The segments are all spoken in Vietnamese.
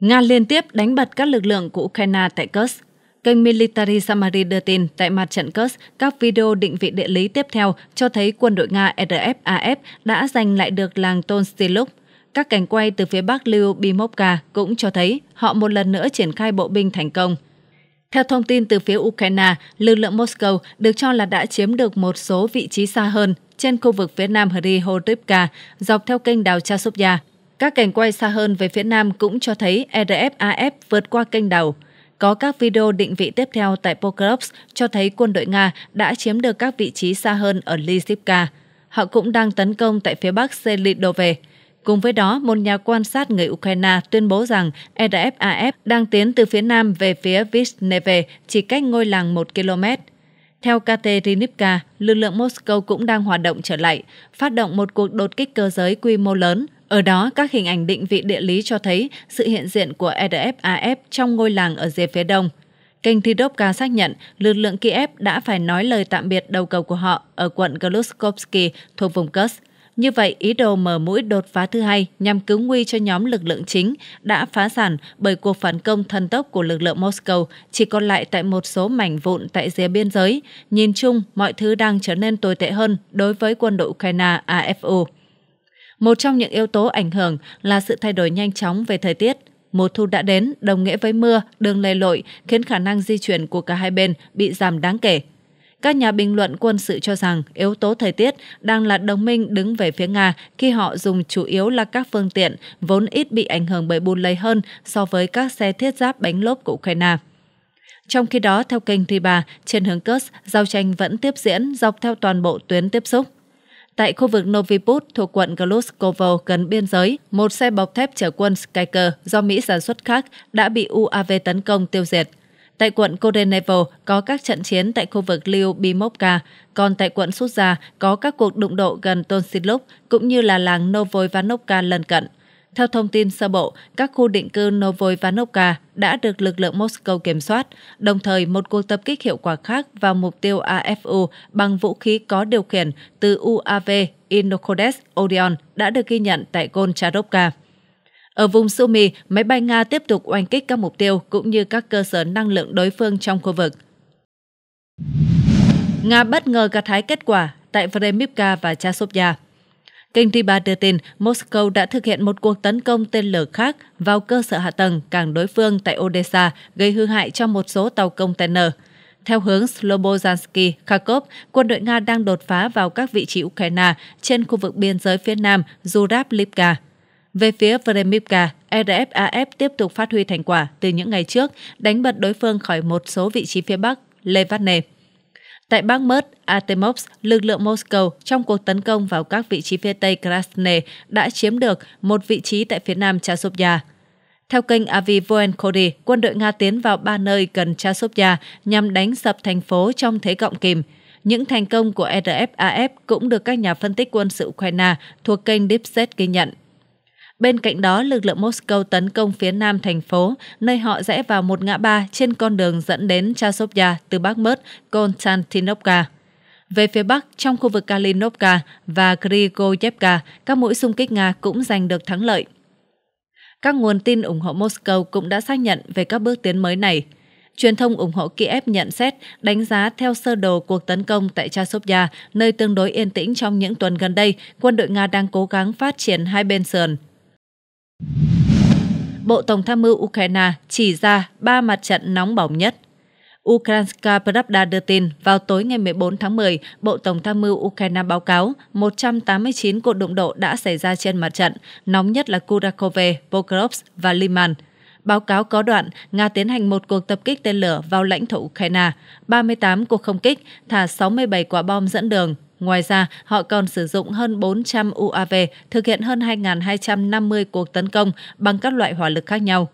Nga liên tiếp đánh bật các lực lượng của Ukraine tại Kursk. Kênh Military Summary đưa tin tại mặt trận Kursk, các video định vị địa lý tiếp theo cho thấy quân đội Nga RFAF đã giành lại được làng Tonstiluk. Các cảnh quay từ phía bắc Lưu Bimovka cũng cho thấy họ một lần nữa triển khai bộ binh thành công. Theo thông tin từ phía Ukraine, lực lượng Moscow được cho là đã chiếm được một số vị trí xa hơn trên khu vực phía nam Hri dọc theo kênh đào Chasovya. Các cảnh quay xa hơn về phía nam cũng cho thấy RFAF e vượt qua kênh đầu. Có các video định vị tiếp theo tại Pokrovsk cho thấy quân đội Nga đã chiếm được các vị trí xa hơn ở Lysypka. Họ cũng đang tấn công tại phía bắc Selidove. Cùng với đó, một nhà quan sát người Ukraine tuyên bố rằng RFAF e đang tiến từ phía nam về phía Visneve, chỉ cách ngôi làng 1 km. Theo Katerinivka, lực lượng Moscow cũng đang hoạt động trở lại, phát động một cuộc đột kích cơ giới quy mô lớn ở đó, các hình ảnh định vị địa lý cho thấy sự hiện diện của RFAF e trong ngôi làng ở rìa phía đông. Kênh Tidopka xác nhận lực lượng Kiev đã phải nói lời tạm biệt đầu cầu của họ ở quận Gluskovsky thuộc vùng Kursk. Như vậy, ý đồ mở mũi đột phá thứ hai nhằm cứu nguy cho nhóm lực lượng chính đã phá sản bởi cuộc phản công thần tốc của lực lượng Moscow chỉ còn lại tại một số mảnh vụn tại rìa biên giới. Nhìn chung, mọi thứ đang trở nên tồi tệ hơn đối với quân đội Ukraine AFU. Một trong những yếu tố ảnh hưởng là sự thay đổi nhanh chóng về thời tiết. Mùa thu đã đến, đồng nghĩa với mưa, đường lầy lội khiến khả năng di chuyển của cả hai bên bị giảm đáng kể. Các nhà bình luận quân sự cho rằng yếu tố thời tiết đang là đồng minh đứng về phía Nga khi họ dùng chủ yếu là các phương tiện vốn ít bị ảnh hưởng bởi bùn lầy hơn so với các xe thiết giáp bánh lốp của Ukraine. Trong khi đó, theo kênh Riba, trên hướng Kursk, giao tranh vẫn tiếp diễn dọc theo toàn bộ tuyến tiếp xúc. Tại khu vực Noviput thuộc quận Gluskovo gần biên giới, một xe bọc thép chở quân Skyker do Mỹ sản xuất khác đã bị UAV tấn công tiêu diệt. Tại quận Kodenevo có các trận chiến tại khu vực Lyubimovka, còn tại quận Sutja có các cuộc đụng độ gần Tonsilov cũng như là làng Novoivanovka lân cận. Theo thông tin sơ bộ, các khu định cư Novoivanovka đã được lực lượng Moscow kiểm soát, đồng thời một cuộc tập kích hiệu quả khác vào mục tiêu AFU bằng vũ khí có điều khiển từ UAV Inokodes Orion đã được ghi nhận tại Goncharovka. Ở vùng Sumy, máy bay Nga tiếp tục oanh kích các mục tiêu cũng như các cơ sở năng lượng đối phương trong khu vực. Nga bất ngờ gặt hái kết quả tại Vremivka và Chasovya. Kênh Riba đưa tin Moscow đã thực hiện một cuộc tấn công tên lửa khác vào cơ sở hạ tầng cảng đối phương tại Odessa, gây hư hại cho một số tàu container. Theo hướng Slobozansky, Kharkov, quân đội Nga đang đột phá vào các vị trí Ukraine trên khu vực biên giới phía nam Zurablivka. Về phía Vremivka, RFAF tiếp tục phát huy thành quả từ những ngày trước, đánh bật đối phương khỏi một số vị trí phía bắc, Levane. Tại bang Mert, Artemovsk, lực lượng Moscow trong cuộc tấn công vào các vị trí phía tây Krasne đã chiếm được một vị trí tại phía nam Chasovya. Theo kênh Avi Voenkody, quân đội Nga tiến vào ba nơi gần Chasovya nhằm đánh sập thành phố trong thế cộng kìm. Những thành công của RFAF e cũng được các nhà phân tích quân sự Ukraine thuộc kênh Deep Set ghi nhận. Bên cạnh đó, lực lượng Moscow tấn công phía nam thành phố, nơi họ rẽ vào một ngã ba trên con đường dẫn đến Chasovya từ Bắc Mớt, Konstantinovka. Về phía Bắc, trong khu vực Kalinovka và Grigoyevka, các mũi xung kích Nga cũng giành được thắng lợi. Các nguồn tin ủng hộ Moscow cũng đã xác nhận về các bước tiến mới này. Truyền thông ủng hộ Kiev nhận xét, đánh giá theo sơ đồ cuộc tấn công tại Chasovya, nơi tương đối yên tĩnh trong những tuần gần đây, quân đội Nga đang cố gắng phát triển hai bên sườn. Bộ Tổng tham mưu Ukraine chỉ ra ba mặt trận nóng bỏng nhất. Ukrainska Pravda đưa tin, vào tối ngày 14 tháng 10, Bộ Tổng tham mưu Ukraine báo cáo 189 cuộc đụng độ đã xảy ra trên mặt trận, nóng nhất là Kurakove, Pokrovsk và Liman. Báo cáo có đoạn, Nga tiến hành một cuộc tập kích tên lửa vào lãnh thổ Ukraine, 38 cuộc không kích, thả 67 quả bom dẫn đường, Ngoài ra, họ còn sử dụng hơn 400 UAV thực hiện hơn 2.250 cuộc tấn công bằng các loại hỏa lực khác nhau.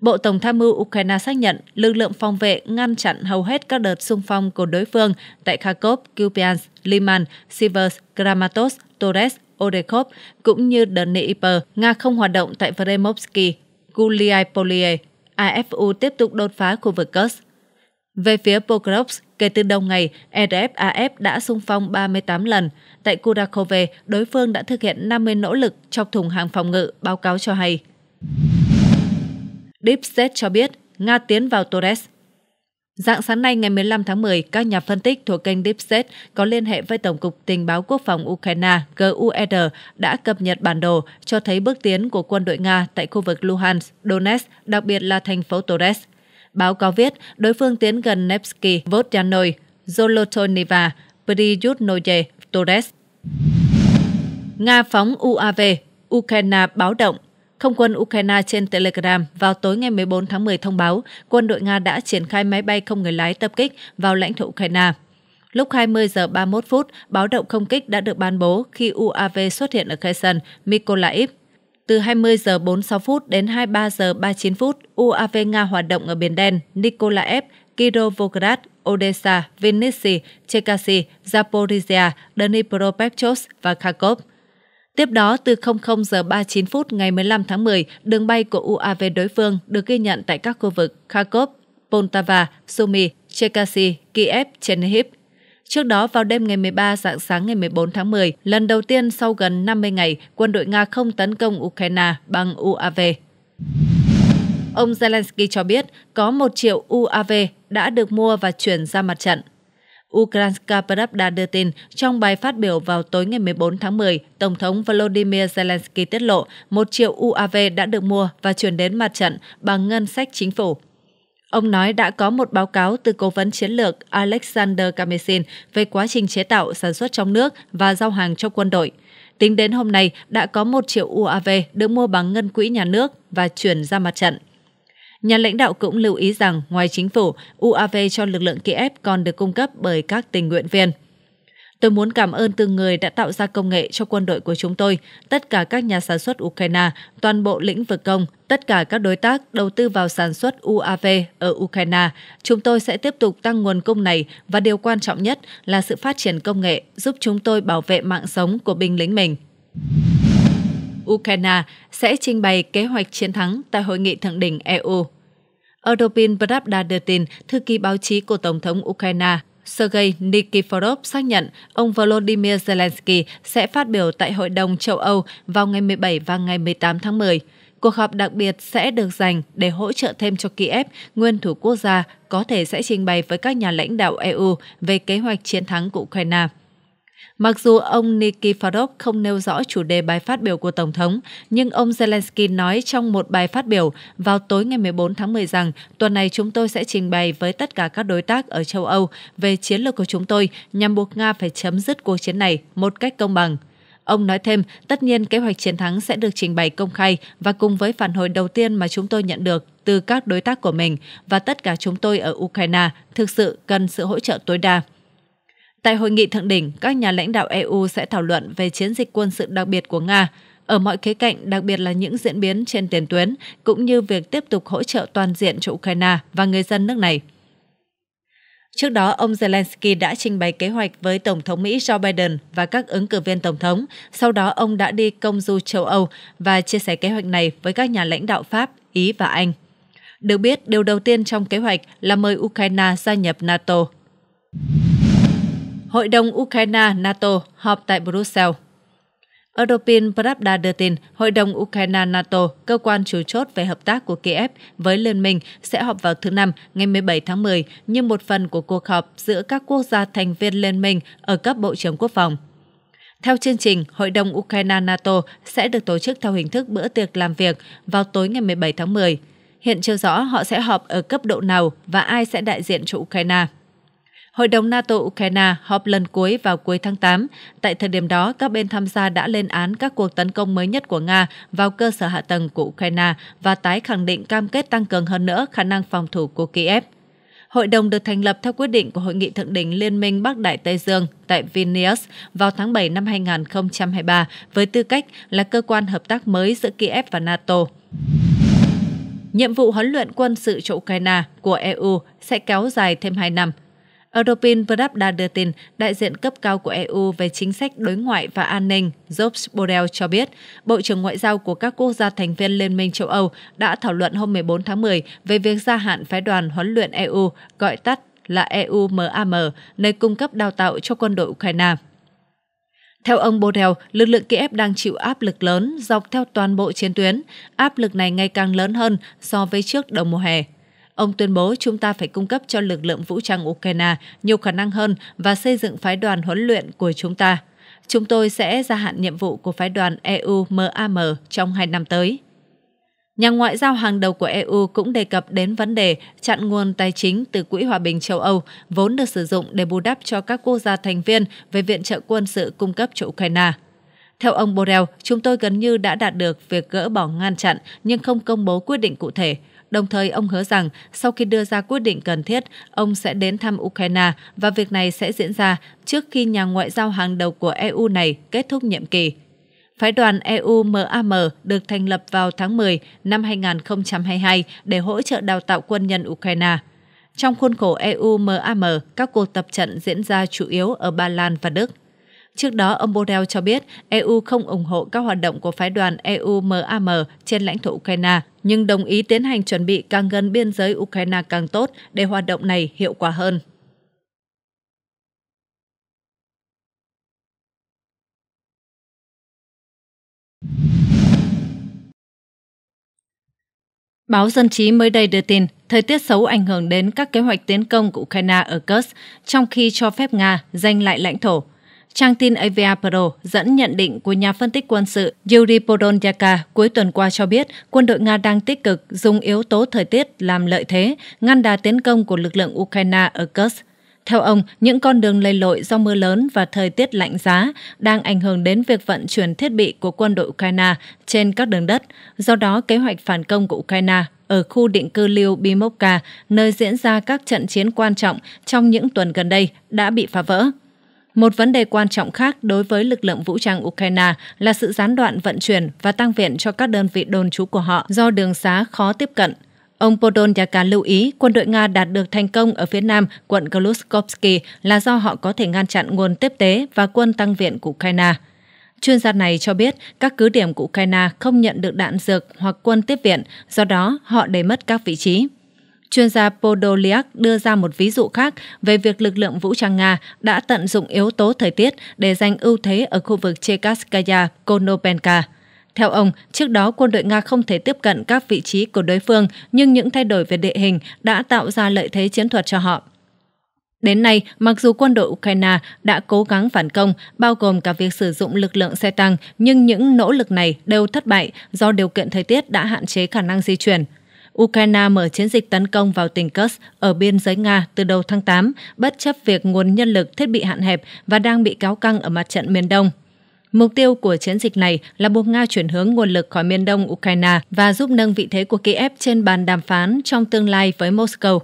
Bộ Tổng tham mưu Ukraine xác nhận lực lượng phòng vệ ngăn chặn hầu hết các đợt xung phong của đối phương tại Kharkov, Kupiansk, Liman, Sivers, Kramatorsk, Torres, Orekhov cũng như Dnipro. Nga không hoạt động tại Vremovsky, Guliaipolie. AFU tiếp tục đột phá khu vực Kursk. Về phía Pokrovsk, Kể từ đầu ngày, RFAF e đã xung phong 38 lần. Tại Kurakove, đối phương đã thực hiện 50 nỗ lực trong thùng hàng phòng ngự, báo cáo cho hay. Deep State cho biết Nga tiến vào Torres. Dạng sáng nay ngày 15 tháng 10, các nhà phân tích thuộc kênh Deep State có liên hệ với Tổng cục Tình báo Quốc phòng Ukraine GUR e đã cập nhật bản đồ cho thấy bước tiến của quân đội Nga tại khu vực Luhansk, Donetsk, đặc biệt là thành phố Torres. Báo cáo viết, đối phương tiến gần Nevsky, Vodjanoi, Zolotoniva, Priyutnoye, Torres. Nga phóng UAV, Ukraine báo động. Không quân Ukraine trên Telegram vào tối ngày 14 tháng 10 thông báo quân đội Nga đã triển khai máy bay không người lái tập kích vào lãnh thổ Ukraine. Lúc 20 giờ 31 phút, báo động không kích đã được ban bố khi UAV xuất hiện ở Kherson, Mykolaiv, từ 20 giờ 46 phút đến 23 giờ 39 phút, UAV Nga hoạt động ở Biển Đen, Nikolaev, Kirovograd, Odessa, Vinnytsia, Chekasi, Zaporizhia, Dnipropetrovsk và Kharkov. Tiếp đó, từ 00 giờ 39 phút ngày 15 tháng 10, đường bay của UAV đối phương được ghi nhận tại các khu vực Kharkov, Poltava, Sumy, Chekasi, Kiev, Chernihiv, Trước đó vào đêm ngày 13 dạng sáng ngày 14 tháng 10, lần đầu tiên sau gần 50 ngày, quân đội Nga không tấn công Ukraine bằng UAV. Ông Zelensky cho biết có 1 triệu UAV đã được mua và chuyển ra mặt trận. Ukrainska Pravda đưa tin, trong bài phát biểu vào tối ngày 14 tháng 10, Tổng thống Volodymyr Zelensky tiết lộ 1 triệu UAV đã được mua và chuyển đến mặt trận bằng ngân sách chính phủ. Ông nói đã có một báo cáo từ cố vấn chiến lược Alexander Kamesin về quá trình chế tạo, sản xuất trong nước và giao hàng cho quân đội. Tính đến hôm nay, đã có 1 triệu UAV được mua bằng ngân quỹ nhà nước và chuyển ra mặt trận. Nhà lãnh đạo cũng lưu ý rằng, ngoài chính phủ, UAV cho lực lượng Kiev còn được cung cấp bởi các tình nguyện viên. Tôi muốn cảm ơn từng người đã tạo ra công nghệ cho quân đội của chúng tôi, tất cả các nhà sản xuất Ukraine, toàn bộ lĩnh vực công, tất cả các đối tác đầu tư vào sản xuất UAV ở Ukraine. Chúng tôi sẽ tiếp tục tăng nguồn cung này và điều quan trọng nhất là sự phát triển công nghệ giúp chúng tôi bảo vệ mạng sống của binh lính mình. Ukraine sẽ trình bày kế hoạch chiến thắng tại Hội nghị Thượng đỉnh EU. Europin Pravda đưa tin, thư ký báo chí của Tổng thống Ukraine Sergei Nikiforov xác nhận ông Volodymyr Zelensky sẽ phát biểu tại Hội đồng châu Âu vào ngày 17 và ngày 18 tháng 10. Cuộc họp đặc biệt sẽ được dành để hỗ trợ thêm cho Kiev, nguyên thủ quốc gia, có thể sẽ trình bày với các nhà lãnh đạo EU về kế hoạch chiến thắng của Ukraine. Mặc dù ông Nikiforov không nêu rõ chủ đề bài phát biểu của Tổng thống, nhưng ông Zelensky nói trong một bài phát biểu vào tối ngày 14 tháng 10 rằng tuần này chúng tôi sẽ trình bày với tất cả các đối tác ở châu Âu về chiến lược của chúng tôi nhằm buộc Nga phải chấm dứt cuộc chiến này một cách công bằng. Ông nói thêm, tất nhiên kế hoạch chiến thắng sẽ được trình bày công khai và cùng với phản hồi đầu tiên mà chúng tôi nhận được từ các đối tác của mình và tất cả chúng tôi ở Ukraine thực sự cần sự hỗ trợ tối đa. Tại hội nghị thượng đỉnh, các nhà lãnh đạo EU sẽ thảo luận về chiến dịch quân sự đặc biệt của Nga ở mọi khía cạnh, đặc biệt là những diễn biến trên tiền tuyến, cũng như việc tiếp tục hỗ trợ toàn diện cho Ukraine và người dân nước này. Trước đó, ông Zelensky đã trình bày kế hoạch với Tổng thống Mỹ Joe Biden và các ứng cử viên Tổng thống. Sau đó, ông đã đi công du châu Âu và chia sẻ kế hoạch này với các nhà lãnh đạo Pháp, Ý và Anh. Được biết, điều đầu tiên trong kế hoạch là mời Ukraine gia nhập NATO. Hội đồng Ukraine-NATO họp tại Brussels. Europin Pravda đưa tin, Hội đồng Ukraine-NATO, cơ quan chủ chốt về hợp tác của Kiev với Liên minh, sẽ họp vào thứ Năm, ngày 17 tháng 10, như một phần của cuộc họp giữa các quốc gia thành viên Liên minh ở cấp Bộ trưởng Quốc phòng. Theo chương trình, Hội đồng Ukraine-NATO sẽ được tổ chức theo hình thức bữa tiệc làm việc vào tối ngày 17 tháng 10. Hiện chưa rõ họ sẽ họp ở cấp độ nào và ai sẽ đại diện cho Ukraine. Hội đồng NATO-Ukraine họp lần cuối vào cuối tháng 8. Tại thời điểm đó, các bên tham gia đã lên án các cuộc tấn công mới nhất của Nga vào cơ sở hạ tầng của Ukraine và tái khẳng định cam kết tăng cường hơn nữa khả năng phòng thủ của Kiev. Hội đồng được thành lập theo quyết định của Hội nghị Thượng đỉnh Liên minh Bắc Đại Tây Dương tại Vilnius vào tháng 7 năm 2023 với tư cách là cơ quan hợp tác mới giữa Kiev và NATO. Nhiệm vụ huấn luyện quân sự cho Ukraine của EU sẽ kéo dài thêm 2 năm – Europin Pravda đưa tin, đại diện cấp cao của EU về chính sách đối ngoại và an ninh Jobs Borrell cho biết, Bộ trưởng Ngoại giao của các quốc gia thành viên Liên minh châu Âu đã thảo luận hôm 14 tháng 10 về việc gia hạn phái đoàn huấn luyện EU, gọi tắt là EUMAM, nơi cung cấp đào tạo cho quân đội Ukraine. Theo ông Borrell, lực lượng Kiev đang chịu áp lực lớn dọc theo toàn bộ chiến tuyến. Áp lực này ngày càng lớn hơn so với trước đầu mùa hè. Ông tuyên bố chúng ta phải cung cấp cho lực lượng vũ trang Ukraine nhiều khả năng hơn và xây dựng phái đoàn huấn luyện của chúng ta. Chúng tôi sẽ gia hạn nhiệm vụ của phái đoàn EU-MAM trong hai năm tới. Nhà ngoại giao hàng đầu của EU cũng đề cập đến vấn đề chặn nguồn tài chính từ Quỹ Hòa bình châu Âu, vốn được sử dụng để bù đắp cho các quốc gia thành viên về viện trợ quân sự cung cấp cho Ukraine. Theo ông Borrell, chúng tôi gần như đã đạt được việc gỡ bỏ ngăn chặn nhưng không công bố quyết định cụ thể. Đồng thời, ông hứa rằng sau khi đưa ra quyết định cần thiết, ông sẽ đến thăm Ukraine và việc này sẽ diễn ra trước khi nhà ngoại giao hàng đầu của EU này kết thúc nhiệm kỳ. Phái đoàn EU MAM được thành lập vào tháng 10 năm 2022 để hỗ trợ đào tạo quân nhân Ukraine. Trong khuôn khổ EU MAM, các cuộc tập trận diễn ra chủ yếu ở Ba Lan và Đức. Trước đó, ông Borrell cho biết EU không ủng hộ các hoạt động của phái đoàn EU-MAM trên lãnh thổ Ukraine, nhưng đồng ý tiến hành chuẩn bị càng gần biên giới Ukraine càng tốt để hoạt động này hiệu quả hơn. Báo Dân trí mới đây đưa tin, thời tiết xấu ảnh hưởng đến các kế hoạch tiến công của Ukraine ở Kursk, trong khi cho phép Nga giành lại lãnh thổ – Trang tin AVA Pro dẫn nhận định của nhà phân tích quân sự Yuri Podolyak cuối tuần qua cho biết quân đội Nga đang tích cực dùng yếu tố thời tiết làm lợi thế, ngăn đà tiến công của lực lượng Ukraine ở Kursk. Theo ông, những con đường lầy lội do mưa lớn và thời tiết lạnh giá đang ảnh hưởng đến việc vận chuyển thiết bị của quân đội Ukraine trên các đường đất. Do đó, kế hoạch phản công của Ukraine ở khu định cư Liêu Bimovka, nơi diễn ra các trận chiến quan trọng trong những tuần gần đây, đã bị phá vỡ. Một vấn đề quan trọng khác đối với lực lượng vũ trang Ukraine là sự gián đoạn vận chuyển và tăng viện cho các đơn vị đồn trú của họ do đường xá khó tiếp cận. Ông Podol lưu ý quân đội Nga đạt được thành công ở phía nam quận Glushkovsky là do họ có thể ngăn chặn nguồn tiếp tế và quân tăng viện của Ukraine. Chuyên gia này cho biết các cứ điểm của Ukraine không nhận được đạn dược hoặc quân tiếp viện, do đó họ để mất các vị trí. Chuyên gia Podoliak đưa ra một ví dụ khác về việc lực lượng vũ trang Nga đã tận dụng yếu tố thời tiết để giành ưu thế ở khu vực Chekaskaya, Konopenka. Theo ông, trước đó quân đội Nga không thể tiếp cận các vị trí của đối phương, nhưng những thay đổi về địa hình đã tạo ra lợi thế chiến thuật cho họ. Đến nay, mặc dù quân đội Ukraine đã cố gắng phản công, bao gồm cả việc sử dụng lực lượng xe tăng, nhưng những nỗ lực này đều thất bại do điều kiện thời tiết đã hạn chế khả năng di chuyển. Ukraine mở chiến dịch tấn công vào tỉnh Kursk ở biên giới Nga từ đầu tháng 8, bất chấp việc nguồn nhân lực thiết bị hạn hẹp và đang bị cáo căng ở mặt trận miền Đông. Mục tiêu của chiến dịch này là buộc Nga chuyển hướng nguồn lực khỏi miền đông Ukraine và giúp nâng vị thế của Kiev trên bàn đàm phán trong tương lai với Moscow.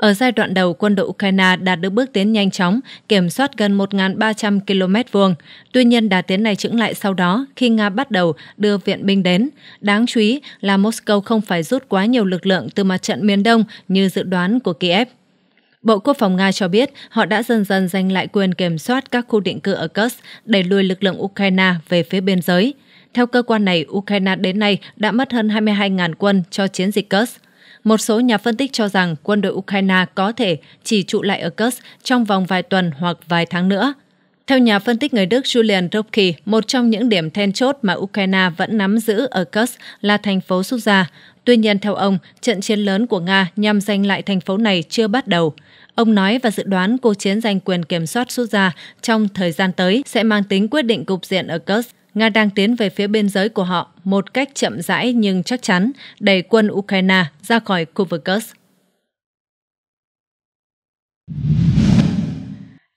Ở giai đoạn đầu, quân đội Ukraine đạt được bước tiến nhanh chóng, kiểm soát gần 1.300 km vuông. Tuy nhiên, đà tiến này chững lại sau đó khi Nga bắt đầu đưa viện binh đến. Đáng chú ý là Moscow không phải rút quá nhiều lực lượng từ mặt trận miền Đông như dự đoán của Kiev. Bộ Quốc phòng Nga cho biết họ đã dần dần giành lại quyền kiểm soát các khu định cư ở Kursk, đẩy lùi lực lượng Ukraine về phía biên giới. Theo cơ quan này, Ukraine đến nay đã mất hơn 22.000 quân cho chiến dịch Kursk. Một số nhà phân tích cho rằng quân đội Ukraine có thể chỉ trụ lại ở Kursk trong vòng vài tuần hoặc vài tháng nữa. Theo nhà phân tích người Đức Julian Rupke, một trong những điểm then chốt mà Ukraine vẫn nắm giữ ở Kursk là thành phố Suza. Tuy nhiên, theo ông, trận chiến lớn của Nga nhằm giành lại thành phố này chưa bắt đầu. Ông nói và dự đoán cuộc chiến giành quyền kiểm soát Suza trong thời gian tới sẽ mang tính quyết định cục diện ở Kursk. Nga đang tiến về phía biên giới của họ một cách chậm rãi nhưng chắc chắn, đẩy quân Ukraine ra khỏi khu vực Kursk.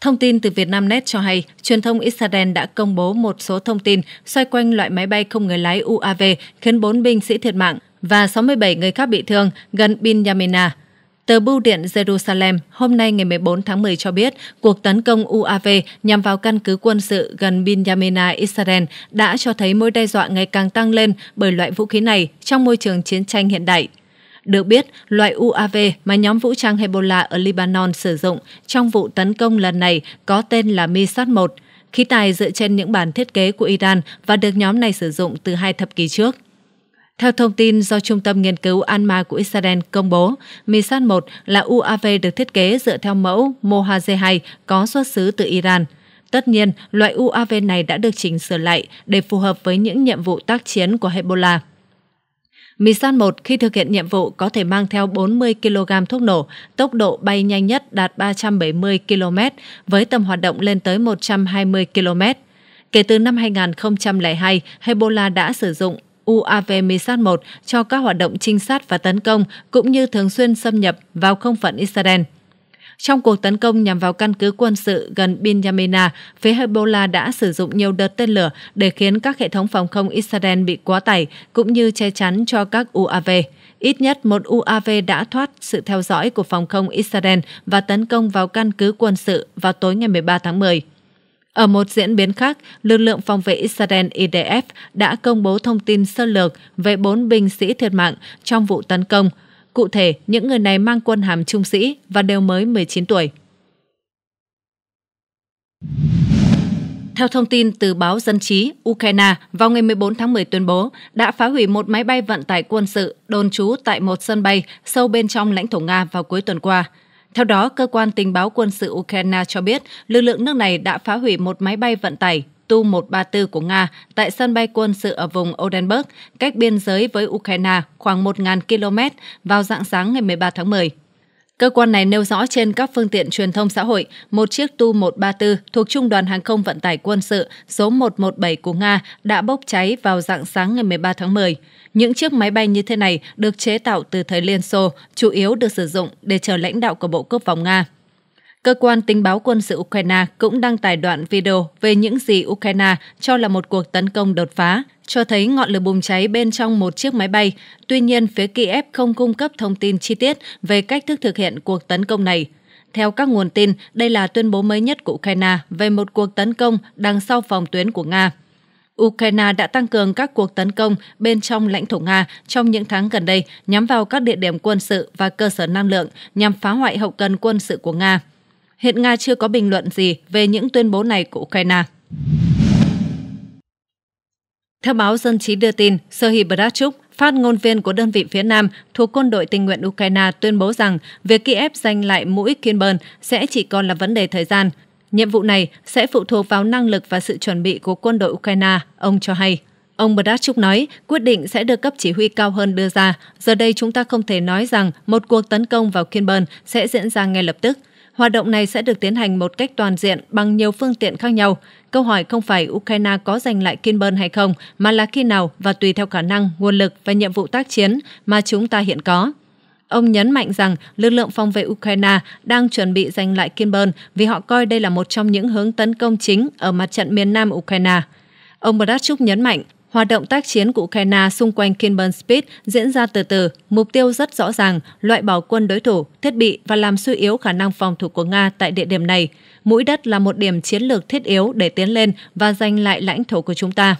Thông tin từ Vietnamnet cho hay, truyền thông Israel đã công bố một số thông tin xoay quanh loại máy bay không người lái UAV khiến 4 binh sĩ thiệt mạng và 67 người khác bị thương gần Binyamina, Tờ Bưu điện Jerusalem hôm nay ngày 14 tháng 10 cho biết cuộc tấn công UAV nhằm vào căn cứ quân sự gần Binyamina, Israel đã cho thấy mối đe dọa ngày càng tăng lên bởi loại vũ khí này trong môi trường chiến tranh hiện đại. Được biết, loại UAV mà nhóm vũ trang Hezbollah ở Lebanon sử dụng trong vụ tấn công lần này có tên là Misat-1, khí tài dựa trên những bản thiết kế của Iran và được nhóm này sử dụng từ hai thập kỷ trước. Theo thông tin do Trung tâm Nghiên cứu ANMA của Israel công bố, Misat-1 là UAV được thiết kế dựa theo mẫu Mohaze-2 có xuất xứ từ Iran. Tất nhiên, loại UAV này đã được chỉnh sửa lại để phù hợp với những nhiệm vụ tác chiến của Hezbollah. Misat-1 khi thực hiện nhiệm vụ có thể mang theo 40 kg thuốc nổ, tốc độ bay nhanh nhất đạt 370 km với tầm hoạt động lên tới 120 km. Kể từ năm 2002, Hezbollah đã sử dụng UAV-Misat-1 cho các hoạt động trinh sát và tấn công, cũng như thường xuyên xâm nhập vào không phận Israel. Trong cuộc tấn công nhằm vào căn cứ quân sự gần Binyamina, phía Hezbollah đã sử dụng nhiều đợt tên lửa để khiến các hệ thống phòng không Israel bị quá tải, cũng như che chắn cho các UAV. Ít nhất một UAV đã thoát sự theo dõi của phòng không Israel và tấn công vào căn cứ quân sự vào tối ngày 13 tháng 10. Ở một diễn biến khác, lực lượng phòng vệ Israel IDF đã công bố thông tin sơ lược về 4 binh sĩ thiệt mạng trong vụ tấn công. Cụ thể, những người này mang quân hàm trung sĩ và đều mới 19 tuổi. Theo thông tin từ báo Dân trí, Ukraine vào ngày 14 tháng 10 tuyên bố đã phá hủy một máy bay vận tải quân sự đồn trú tại một sân bay sâu bên trong lãnh thổ Nga vào cuối tuần qua – theo đó, cơ quan tình báo quân sự Ukraine cho biết lực lượng nước này đã phá hủy một máy bay vận tải Tu-134 của Nga tại sân bay quân sự ở vùng Odenburg, cách biên giới với Ukraine khoảng 1.000 km vào dạng sáng ngày 13 tháng 10. Cơ quan này nêu rõ trên các phương tiện truyền thông xã hội, một chiếc Tu-134 thuộc Trung đoàn Hàng không Vận tải Quân sự số 117 của Nga đã bốc cháy vào dạng sáng ngày 13 tháng 10. Những chiếc máy bay như thế này được chế tạo từ thời Liên Xô, chủ yếu được sử dụng để chờ lãnh đạo của Bộ Quốc phòng Nga. Cơ quan tình báo quân sự Ukraine cũng đăng tải đoạn video về những gì Ukraine cho là một cuộc tấn công đột phá, cho thấy ngọn lửa bùng cháy bên trong một chiếc máy bay. Tuy nhiên, phía Kiev không cung cấp thông tin chi tiết về cách thức thực hiện cuộc tấn công này. Theo các nguồn tin, đây là tuyên bố mới nhất của Ukraine về một cuộc tấn công đằng sau phòng tuyến của Nga. Ukraine đã tăng cường các cuộc tấn công bên trong lãnh thổ Nga trong những tháng gần đây nhắm vào các địa điểm quân sự và cơ sở năng lượng nhằm phá hoại hậu cần quân sự của Nga. Hiện Nga chưa có bình luận gì về những tuyên bố này của Ukraine. Theo báo Dân trí đưa tin, Serhiy Bradchuk, phát ngôn viên của đơn vị phía Nam thuộc quân đội tình nguyện Ukraine tuyên bố rằng việc Kiev giành lại mũi Kinburn sẽ chỉ còn là vấn đề thời gian. Nhiệm vụ này sẽ phụ thuộc vào năng lực và sự chuẩn bị của quân đội Ukraine, ông cho hay. Ông Bradchuk nói, quyết định sẽ được cấp chỉ huy cao hơn đưa ra. Giờ đây chúng ta không thể nói rằng một cuộc tấn công vào Kinburn sẽ diễn ra ngay lập tức. Hoạt động này sẽ được tiến hành một cách toàn diện bằng nhiều phương tiện khác nhau. Câu hỏi không phải Ukraine có giành lại Kinbern hay không, mà là khi nào và tùy theo khả năng, nguồn lực và nhiệm vụ tác chiến mà chúng ta hiện có. Ông nhấn mạnh rằng lực lượng phòng vệ Ukraine đang chuẩn bị giành lại Kinbern vì họ coi đây là một trong những hướng tấn công chính ở mặt trận miền nam Ukraine. Ông Bradchuk nhấn mạnh Hoạt động tác chiến của Ukraine xung quanh Kinburn Spit diễn ra từ từ, mục tiêu rất rõ ràng, loại bỏ quân đối thủ, thiết bị và làm suy yếu khả năng phòng thủ của Nga tại địa điểm này. Mũi đất là một điểm chiến lược thiết yếu để tiến lên và giành lại lãnh thổ của chúng ta.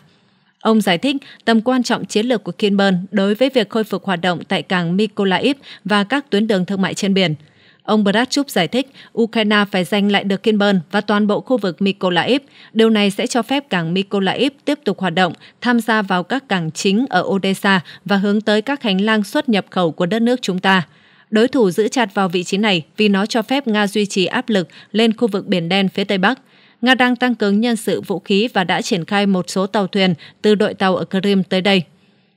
Ông giải thích tầm quan trọng chiến lược của Kinburn đối với việc khôi phục hoạt động tại cảng Mykolaiv và các tuyến đường thương mại trên biển – Ông Bratchuk giải thích Ukraine phải giành lại được Kinburn và toàn bộ khu vực Mykolaiv. Điều này sẽ cho phép cảng Mykolaiv tiếp tục hoạt động, tham gia vào các cảng chính ở Odessa và hướng tới các hành lang xuất nhập khẩu của đất nước chúng ta. Đối thủ giữ chặt vào vị trí này vì nó cho phép Nga duy trì áp lực lên khu vực Biển Đen phía Tây Bắc. Nga đang tăng cường nhân sự vũ khí và đã triển khai một số tàu thuyền từ đội tàu ở Crimea tới đây.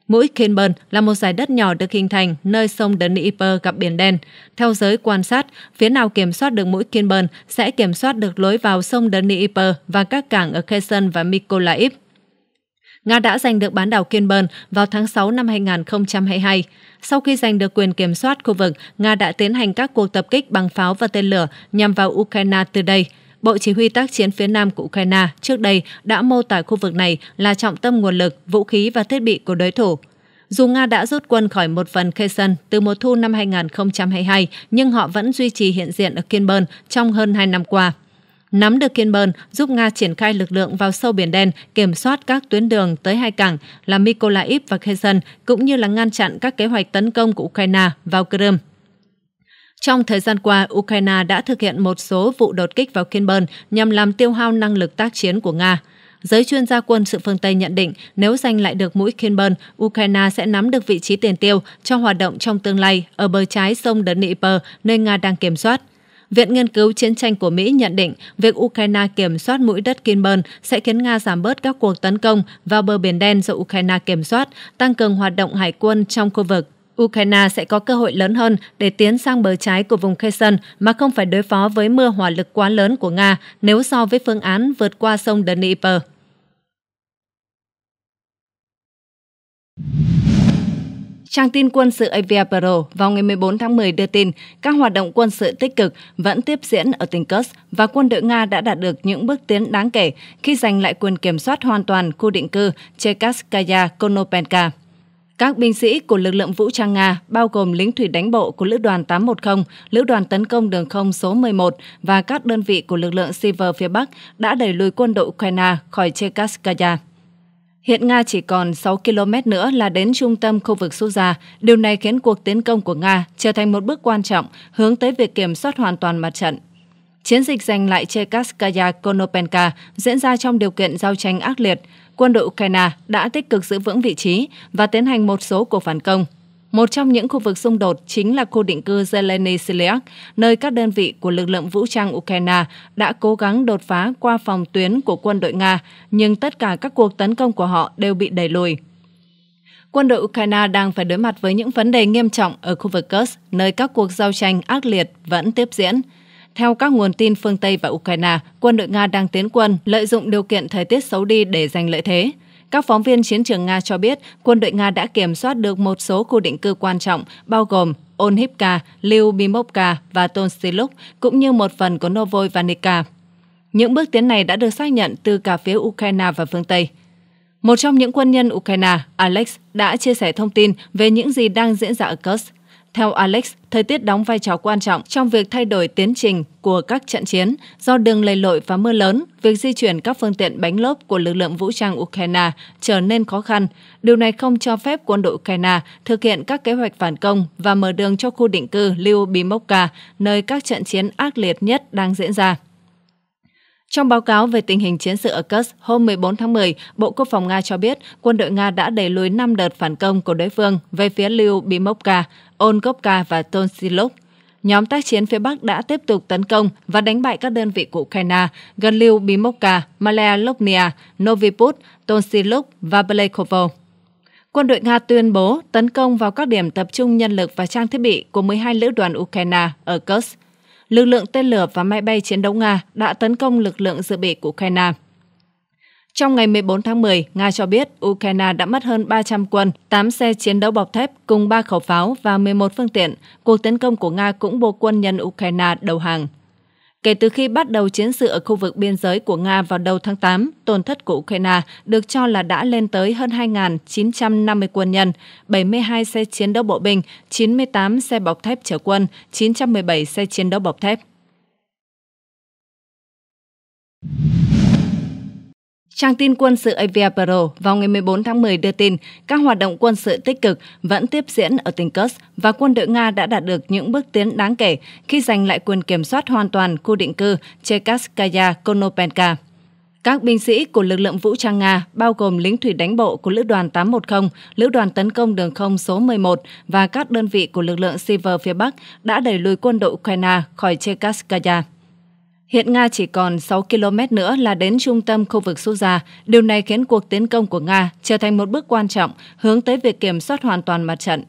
Mũi Kinburn là một giải đất nhỏ được hình thành nơi sông Dnieper gặp Biển Đen. Theo giới quan sát, phía nào kiểm soát được mũi Kinburn sẽ kiểm soát được lối vào sông Dnieper và các cảng ở Kherson và Mykolaiv. Nga đã giành được bán đảo Kinburn vào tháng 6 năm 2022. Sau khi giành được quyền kiểm soát khu vực, Nga đã tiến hành các cuộc tập kích bằng pháo và tên lửa nhằm vào Ukraine từ đây – Bộ Chỉ huy tác chiến phía Nam của Ukraine trước đây đã mô tả khu vực này là trọng tâm nguồn lực, vũ khí và thiết bị của đối thủ. Dù Nga đã rút quân khỏi một phần Kherson từ mùa thu năm 2022, nhưng họ vẫn duy trì hiện diện ở Kiên trong hơn 2 năm qua. Nắm được Kiên giúp Nga triển khai lực lượng vào sâu Biển Đen, kiểm soát các tuyến đường tới hai cảng là Mykolaiv và Kherson, cũng như là ngăn chặn các kế hoạch tấn công của Ukraine vào Crimea. Trong thời gian qua, Ukraine đã thực hiện một số vụ đột kích vào Kinburn nhằm làm tiêu hao năng lực tác chiến của Nga. Giới chuyên gia quân sự phương Tây nhận định nếu giành lại được mũi Kinburn, Ukraine sẽ nắm được vị trí tiền tiêu cho hoạt động trong tương lai ở bờ trái sông Dnieper, nơi Nga đang kiểm soát. Viện Nghiên cứu Chiến tranh của Mỹ nhận định việc Ukraine kiểm soát mũi đất Kinburn sẽ khiến Nga giảm bớt các cuộc tấn công vào bờ Biển Đen do Ukraine kiểm soát, tăng cường hoạt động hải quân trong khu vực. Ukraine sẽ có cơ hội lớn hơn để tiến sang bờ trái của vùng Kherson mà không phải đối phó với mưa hỏa lực quá lớn của Nga nếu so với phương án vượt qua sông Dnieper. Trang tin quân sự Aviapro vào ngày 14 tháng 10 đưa tin các hoạt động quân sự tích cực vẫn tiếp diễn ở tỉnh Kursk và quân đội Nga đã đạt được những bước tiến đáng kể khi giành lại quyền kiểm soát hoàn toàn khu định cư Chekaskaya Konopenka các binh sĩ của lực lượng vũ trang Nga bao gồm lính thủy đánh bộ của Lữ đoàn 810, Lữ đoàn tấn công đường không số 11 và các đơn vị của lực lượng Siver phía Bắc đã đẩy lùi quân đội Ukraine khỏi Chekaskaya. Hiện Nga chỉ còn 6 km nữa là đến trung tâm khu vực Suza. Điều này khiến cuộc tiến công của Nga trở thành một bước quan trọng hướng tới việc kiểm soát hoàn toàn mặt trận. Chiến dịch giành lại Chekaskaya Konopenka diễn ra trong điều kiện giao tranh ác liệt quân đội Ukraine đã tích cực giữ vững vị trí và tiến hành một số cuộc phản công. Một trong những khu vực xung đột chính là khu định cư Zeleny Siliak, nơi các đơn vị của lực lượng vũ trang Ukraine đã cố gắng đột phá qua phòng tuyến của quân đội Nga, nhưng tất cả các cuộc tấn công của họ đều bị đẩy lùi. Quân đội Ukraine đang phải đối mặt với những vấn đề nghiêm trọng ở khu vực Kursk, nơi các cuộc giao tranh ác liệt vẫn tiếp diễn. Theo các nguồn tin phương Tây và Ukraine, quân đội Nga đang tiến quân, lợi dụng điều kiện thời tiết xấu đi để giành lợi thế. Các phóng viên chiến trường Nga cho biết, quân đội Nga đã kiểm soát được một số khu định cư quan trọng, bao gồm Onhivka, Lyubimovka và Tonstiluk, cũng như một phần của Novoy Những bước tiến này đã được xác nhận từ cả phía Ukraine và phương Tây. Một trong những quân nhân Ukraine, Alex, đã chia sẻ thông tin về những gì đang diễn ra ở Kursk. Theo Alex, thời tiết đóng vai trò quan trọng trong việc thay đổi tiến trình của các trận chiến. Do đường lầy lội và mưa lớn, việc di chuyển các phương tiện bánh lốp của lực lượng vũ trang Ukraine trở nên khó khăn. Điều này không cho phép quân đội Ukraine thực hiện các kế hoạch phản công và mở đường cho khu định cư Lyubimovka, nơi các trận chiến ác liệt nhất đang diễn ra. Trong báo cáo về tình hình chiến sự ở Kursk hôm 14 tháng 10, Bộ Quốc phòng Nga cho biết quân đội Nga đã đẩy lùi 5 đợt phản công của đối phương về phía Liu Bimovka, Onkovka và Tonsilok. Nhóm tác chiến phía Bắc đã tiếp tục tấn công và đánh bại các đơn vị của Ukraine gần Liu Bimovka, Malaya Loknia, Noviput, Tonsiluk và Belekovo quân đội Nga tuyên bố tấn công vào các điểm tập trung nhân lực và trang thiết bị của 12 lữ đoàn Ukraine ở Kursk lực lượng tên lửa và máy bay chiến đấu Nga đã tấn công lực lượng dự bị của Ukraine. Trong ngày 14 tháng 10, Nga cho biết Ukraine đã mất hơn 300 quân, 8 xe chiến đấu bọc thép cùng 3 khẩu pháo và 11 phương tiện. Cuộc tấn công của Nga cũng buộc quân nhân Ukraine đầu hàng. Kể từ khi bắt đầu chiến sự ở khu vực biên giới của Nga vào đầu tháng 8, tổn thất của Ukraine được cho là đã lên tới hơn 2.950 quân nhân, 72 xe chiến đấu bộ binh, 98 xe bọc thép chở quân, 917 xe chiến đấu bọc thép. Trang tin quân sự Avia Pro vào ngày 14 tháng 10 đưa tin các hoạt động quân sự tích cực vẫn tiếp diễn ở tỉnh Kursk và quân đội Nga đã đạt được những bước tiến đáng kể khi giành lại quyền kiểm soát hoàn toàn khu định cư Chekaskaya Konopenka. Các binh sĩ của lực lượng vũ trang Nga, bao gồm lính thủy đánh bộ của Lữ đoàn 810, Lữ đoàn tấn công đường không số 11 và các đơn vị của lực lượng Siver phía Bắc đã đẩy lùi quân đội Ukraine khỏi Chekaskaya. Hiện Nga chỉ còn 6 km nữa là đến trung tâm khu vực Suza. Điều này khiến cuộc tiến công của Nga trở thành một bước quan trọng hướng tới việc kiểm soát hoàn toàn mặt trận.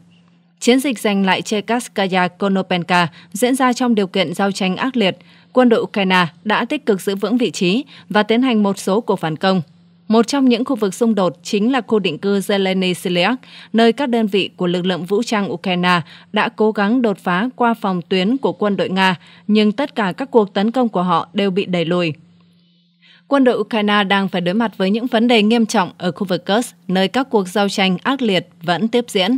Chiến dịch giành lại Chekaskaya Konopenka diễn ra trong điều kiện giao tranh ác liệt. Quân đội Ukraine đã tích cực giữ vững vị trí và tiến hành một số cuộc phản công một trong những khu vực xung đột chính là khu định cư Zeleny Siliak, nơi các đơn vị của lực lượng vũ trang Ukraine đã cố gắng đột phá qua phòng tuyến của quân đội Nga, nhưng tất cả các cuộc tấn công của họ đều bị đẩy lùi. Quân đội Ukraine đang phải đối mặt với những vấn đề nghiêm trọng ở khu vực Kursk, nơi các cuộc giao tranh ác liệt vẫn tiếp diễn.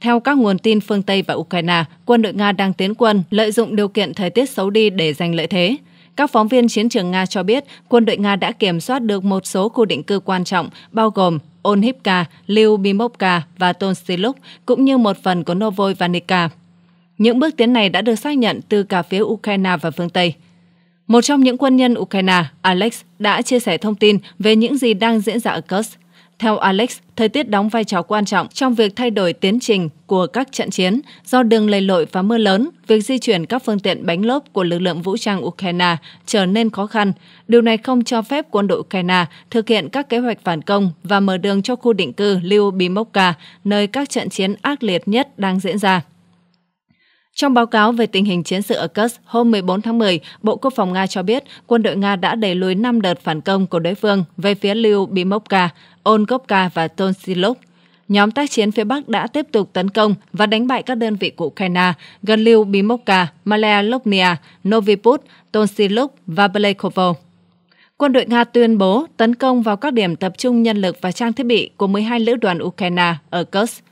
Theo các nguồn tin phương Tây và Ukraine, quân đội Nga đang tiến quân, lợi dụng điều kiện thời tiết xấu đi để giành lợi thế. Các phóng viên chiến trường Nga cho biết quân đội Nga đã kiểm soát được một số khu định cư quan trọng, bao gồm Onhivka, Lyubimovka và Tonstiluk, cũng như một phần của Novoy Vanika. Những bước tiến này đã được xác nhận từ cả phía Ukraine và phương Tây. Một trong những quân nhân Ukraine, Alex, đã chia sẻ thông tin về những gì đang diễn ra ở Kursk. Theo Alex, thời tiết đóng vai trò quan trọng trong việc thay đổi tiến trình của các trận chiến. Do đường lầy lội và mưa lớn, việc di chuyển các phương tiện bánh lốp của lực lượng vũ trang Ukraine trở nên khó khăn. Điều này không cho phép quân đội Ukraine thực hiện các kế hoạch phản công và mở đường cho khu định cư Lyubimovka, nơi các trận chiến ác liệt nhất đang diễn ra. Trong báo cáo về tình hình chiến sự ở Kursk hôm 14 tháng 10, Bộ Quốc phòng Nga cho biết quân đội Nga đã đẩy lùi 5 đợt phản công của đối phương về phía Lyubimovka. Onkovka và Tonsilov, nhóm tác chiến phía Bắc đã tiếp tục tấn công và đánh bại các đơn vị của Ukraine gần Lưu Bimovka, Malaya Lovnia, Noviput, Tonsiluk và Belekovo. Quân đội Nga tuyên bố tấn công vào các điểm tập trung nhân lực và trang thiết bị của 12 lữ đoàn Ukraine ở Kursk.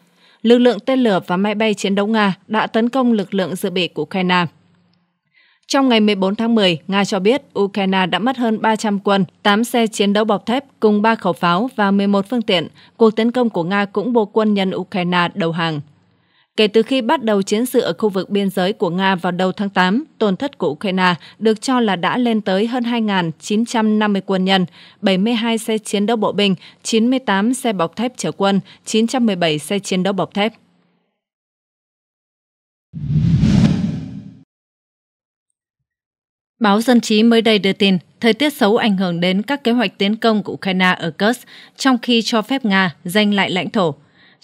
Lực lượng tên lửa và máy bay chiến đấu Nga đã tấn công lực lượng dự bị của Ukraine. Trong ngày 14 tháng 10, Nga cho biết Ukraine đã mất hơn 300 quân, 8 xe chiến đấu bọc thép cùng 3 khẩu pháo và 11 phương tiện. Cuộc tấn công của Nga cũng buộc quân nhân Ukraine đầu hàng. Kể từ khi bắt đầu chiến sự ở khu vực biên giới của Nga vào đầu tháng 8, tổn thất của Ukraine được cho là đã lên tới hơn 2.950 quân nhân, 72 xe chiến đấu bộ binh, 98 xe bọc thép chở quân, 917 xe chiến đấu bọc thép. Báo Dân Chí mới đây đưa tin, thời tiết xấu ảnh hưởng đến các kế hoạch tiến công của Ukraine ở Kursk, trong khi cho phép Nga giành lại lãnh thổ.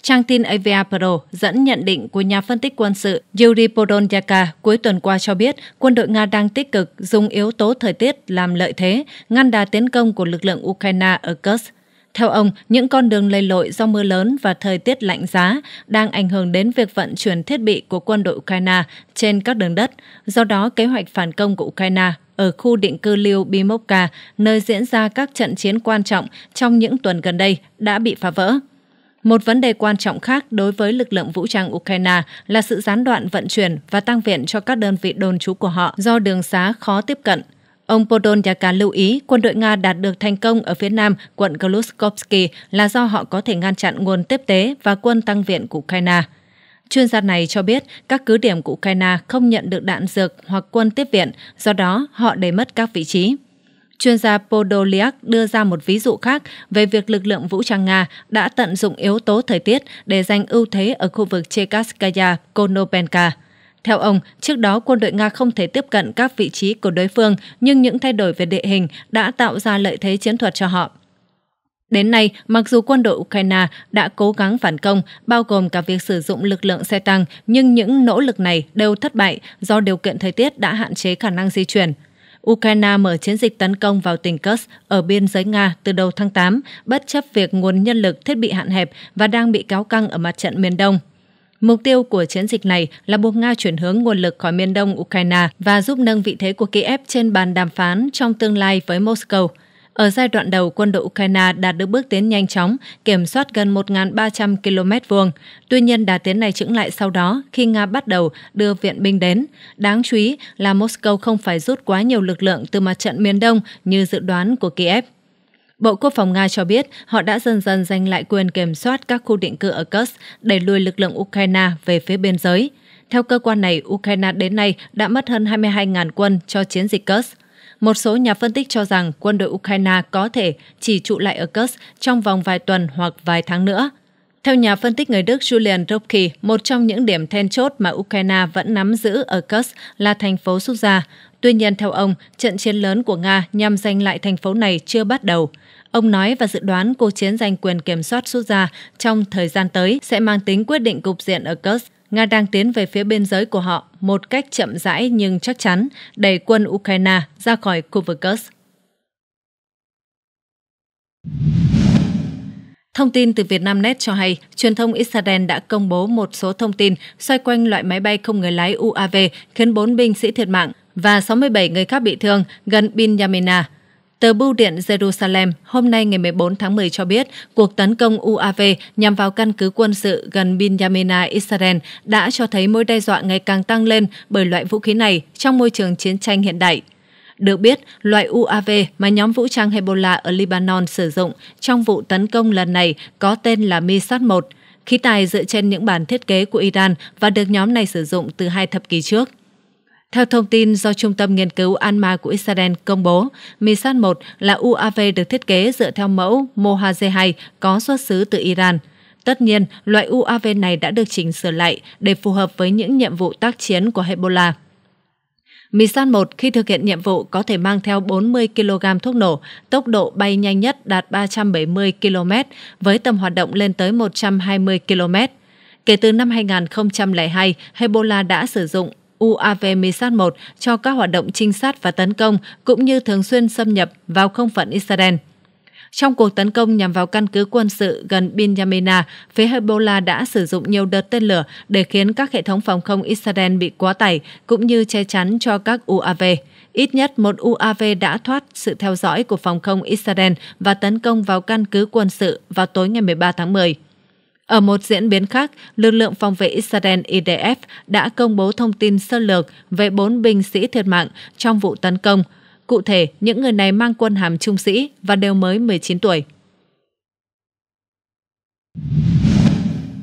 Trang tin AVA Pro dẫn nhận định của nhà phân tích quân sự Yuri Podolnyaka cuối tuần qua cho biết quân đội Nga đang tích cực dùng yếu tố thời tiết làm lợi thế, ngăn đà tiến công của lực lượng Ukraine ở Kursk. Theo ông, những con đường lầy lội do mưa lớn và thời tiết lạnh giá đang ảnh hưởng đến việc vận chuyển thiết bị của quân đội Ukraine trên các đường đất. Do đó, kế hoạch phản công của Ukraine ở khu định cư Liêu Bimovka, nơi diễn ra các trận chiến quan trọng trong những tuần gần đây, đã bị phá vỡ. Một vấn đề quan trọng khác đối với lực lượng vũ trang Ukraine là sự gián đoạn vận chuyển và tăng viện cho các đơn vị đồn trú của họ do đường xá khó tiếp cận – Ông Podolyak lưu ý quân đội Nga đạt được thành công ở phía nam quận Gluskovsky là do họ có thể ngăn chặn nguồn tiếp tế và quân tăng viện của Ukraine. Chuyên gia này cho biết các cứ điểm của Ukraine không nhận được đạn dược hoặc quân tiếp viện, do đó họ để mất các vị trí. Chuyên gia Podolyak đưa ra một ví dụ khác về việc lực lượng vũ trang Nga đã tận dụng yếu tố thời tiết để giành ưu thế ở khu vực Chekaskaya, Konopenka. Theo ông, trước đó quân đội Nga không thể tiếp cận các vị trí của đối phương, nhưng những thay đổi về địa hình đã tạo ra lợi thế chiến thuật cho họ. Đến nay, mặc dù quân đội Ukraine đã cố gắng phản công, bao gồm cả việc sử dụng lực lượng xe tăng, nhưng những nỗ lực này đều thất bại do điều kiện thời tiết đã hạn chế khả năng di chuyển. Ukraine mở chiến dịch tấn công vào tỉnh Kursk ở biên giới Nga từ đầu tháng 8, bất chấp việc nguồn nhân lực thiết bị hạn hẹp và đang bị cáo căng ở mặt trận miền Đông. Mục tiêu của chiến dịch này là buộc Nga chuyển hướng nguồn lực khỏi miền đông Ukraine và giúp nâng vị thế của Kiev trên bàn đàm phán trong tương lai với Moscow. Ở giai đoạn đầu, quân đội Ukraine đạt được bước tiến nhanh chóng, kiểm soát gần 1.300 km vuông. Tuy nhiên, đà tiến này chững lại sau đó khi Nga bắt đầu đưa viện binh đến. Đáng chú ý là Moscow không phải rút quá nhiều lực lượng từ mặt trận miền đông như dự đoán của Kiev. Bộ Quốc phòng Nga cho biết họ đã dần dần giành lại quyền kiểm soát các khu định cư ở Kursk, đẩy lùi lực lượng Ukraine về phía biên giới. Theo cơ quan này, Ukraine đến nay đã mất hơn 22.000 quân cho chiến dịch Kursk. Một số nhà phân tích cho rằng quân đội Ukraine có thể chỉ trụ lại ở Kursk trong vòng vài tuần hoặc vài tháng nữa. Theo nhà phân tích người Đức Julian Rupke, một trong những điểm then chốt mà Ukraine vẫn nắm giữ ở Kursk là thành phố Suza. Tuy nhiên, theo ông, trận chiến lớn của Nga nhằm giành lại thành phố này chưa bắt đầu. Ông nói và dự đoán cuộc chiến giành quyền kiểm soát ra trong thời gian tới sẽ mang tính quyết định cục diện ở Kursk. Nga đang tiến về phía biên giới của họ một cách chậm rãi nhưng chắc chắn, đẩy quân Ukraine ra khỏi khu vực Kursk. Thông tin từ Vietnamnet cho hay, truyền thông Israel đã công bố một số thông tin xoay quanh loại máy bay không người lái UAV khiến 4 binh sĩ thiệt mạng và 67 người khác bị thương gần Binyamina, Tờ Bưu điện Jerusalem hôm nay ngày 14 tháng 10 cho biết cuộc tấn công UAV nhằm vào căn cứ quân sự gần Binyamina, Israel đã cho thấy mối đe dọa ngày càng tăng lên bởi loại vũ khí này trong môi trường chiến tranh hiện đại. Được biết, loại UAV mà nhóm vũ trang Hezbollah ở Lebanon sử dụng trong vụ tấn công lần này có tên là Misat-1, khí tài dựa trên những bản thiết kế của Iran và được nhóm này sử dụng từ hai thập kỷ trước. Theo thông tin do Trung tâm Nghiên cứu ANMA của Israel công bố, Misan 1 là UAV được thiết kế dựa theo mẫu Mohaze-2 có xuất xứ từ Iran. Tất nhiên, loại UAV này đã được chỉnh sửa lại để phù hợp với những nhiệm vụ tác chiến của Hezbollah. Misan 1 khi thực hiện nhiệm vụ có thể mang theo 40 kg thuốc nổ, tốc độ bay nhanh nhất đạt 370 km với tầm hoạt động lên tới 120 km. Kể từ năm 2002, Hezbollah đã sử dụng UAV-MISAT-1 cho các hoạt động trinh sát và tấn công, cũng như thường xuyên xâm nhập vào không phận Israel. Trong cuộc tấn công nhằm vào căn cứ quân sự gần Binyamina, phía Hezbollah đã sử dụng nhiều đợt tên lửa để khiến các hệ thống phòng không Israel bị quá tải, cũng như che chắn cho các UAV. Ít nhất một UAV đã thoát sự theo dõi của phòng không Israel và tấn công vào căn cứ quân sự vào tối ngày 13 tháng 10. Ở một diễn biến khác, lực lượng phòng vệ Israel IDF đã công bố thông tin sơ lược về 4 binh sĩ thiệt mạng trong vụ tấn công. Cụ thể, những người này mang quân hàm trung sĩ và đều mới 19 tuổi.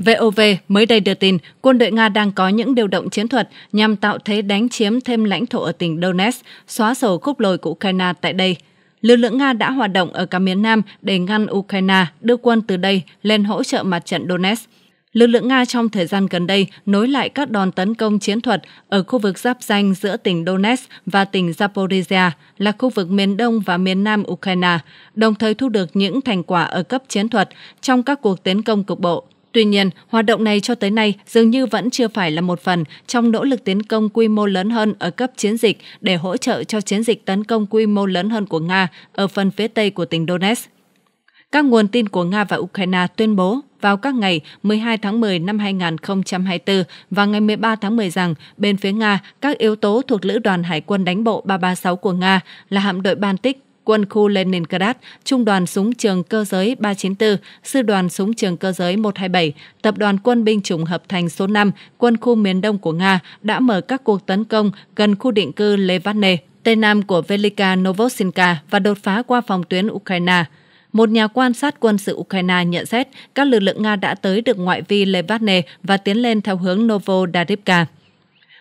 VOV mới đây đưa tin quân đội Nga đang có những điều động chiến thuật nhằm tạo thế đánh chiếm thêm lãnh thổ ở tỉnh Donetsk, xóa sổ khúc lồi của Ukraine tại đây – lực lượng Nga đã hoạt động ở cả miền Nam để ngăn Ukraine đưa quân từ đây lên hỗ trợ mặt trận Donetsk. Lực lượng Nga trong thời gian gần đây nối lại các đòn tấn công chiến thuật ở khu vực giáp danh giữa tỉnh Donetsk và tỉnh Zaporizhia là khu vực miền đông và miền nam Ukraine, đồng thời thu được những thành quả ở cấp chiến thuật trong các cuộc tấn công cục bộ. Tuy nhiên, hoạt động này cho tới nay dường như vẫn chưa phải là một phần trong nỗ lực tiến công quy mô lớn hơn ở cấp chiến dịch để hỗ trợ cho chiến dịch tấn công quy mô lớn hơn của Nga ở phần phía tây của tỉnh Donetsk. Các nguồn tin của Nga và Ukraine tuyên bố vào các ngày 12 tháng 10 năm 2024 và ngày 13 tháng 10 rằng bên phía Nga, các yếu tố thuộc Lữ đoàn Hải quân đánh bộ 336 của Nga là hạm đội Baltic quân khu Leningrad, Trung đoàn súng trường cơ giới 394, Sư đoàn súng trường cơ giới 127, Tập đoàn quân binh chủng hợp thành số 5, quân khu miền đông của Nga đã mở các cuộc tấn công gần khu định cư Levatne, tây nam của Velika Novosinka và đột phá qua phòng tuyến Ukraine. Một nhà quan sát quân sự Ukraine nhận xét các lực lượng Nga đã tới được ngoại vi Levatne và tiến lên theo hướng Novodaripka.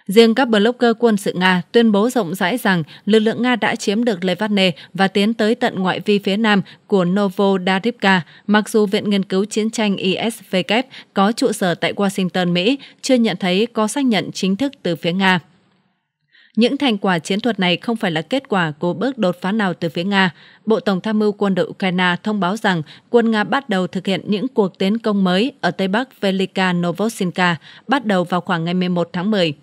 Riêng các blogger quân sự Nga tuyên bố rộng rãi rằng lực lượng Nga đã chiếm được Levadne và tiến tới tận ngoại vi phía nam của Novodarivka, mặc dù Viện Nghiên cứu Chiến tranh ISVK có trụ sở tại Washington, Mỹ, chưa nhận thấy có xác nhận chính thức từ phía Nga. Những thành quả chiến thuật này không phải là kết quả của bước đột phá nào từ phía Nga. Bộ Tổng tham mưu quân đội Ukraine thông báo rằng quân Nga bắt đầu thực hiện những cuộc tiến công mới ở Tây Bắc Velika Novosinka, bắt đầu vào khoảng ngày 11 tháng 10.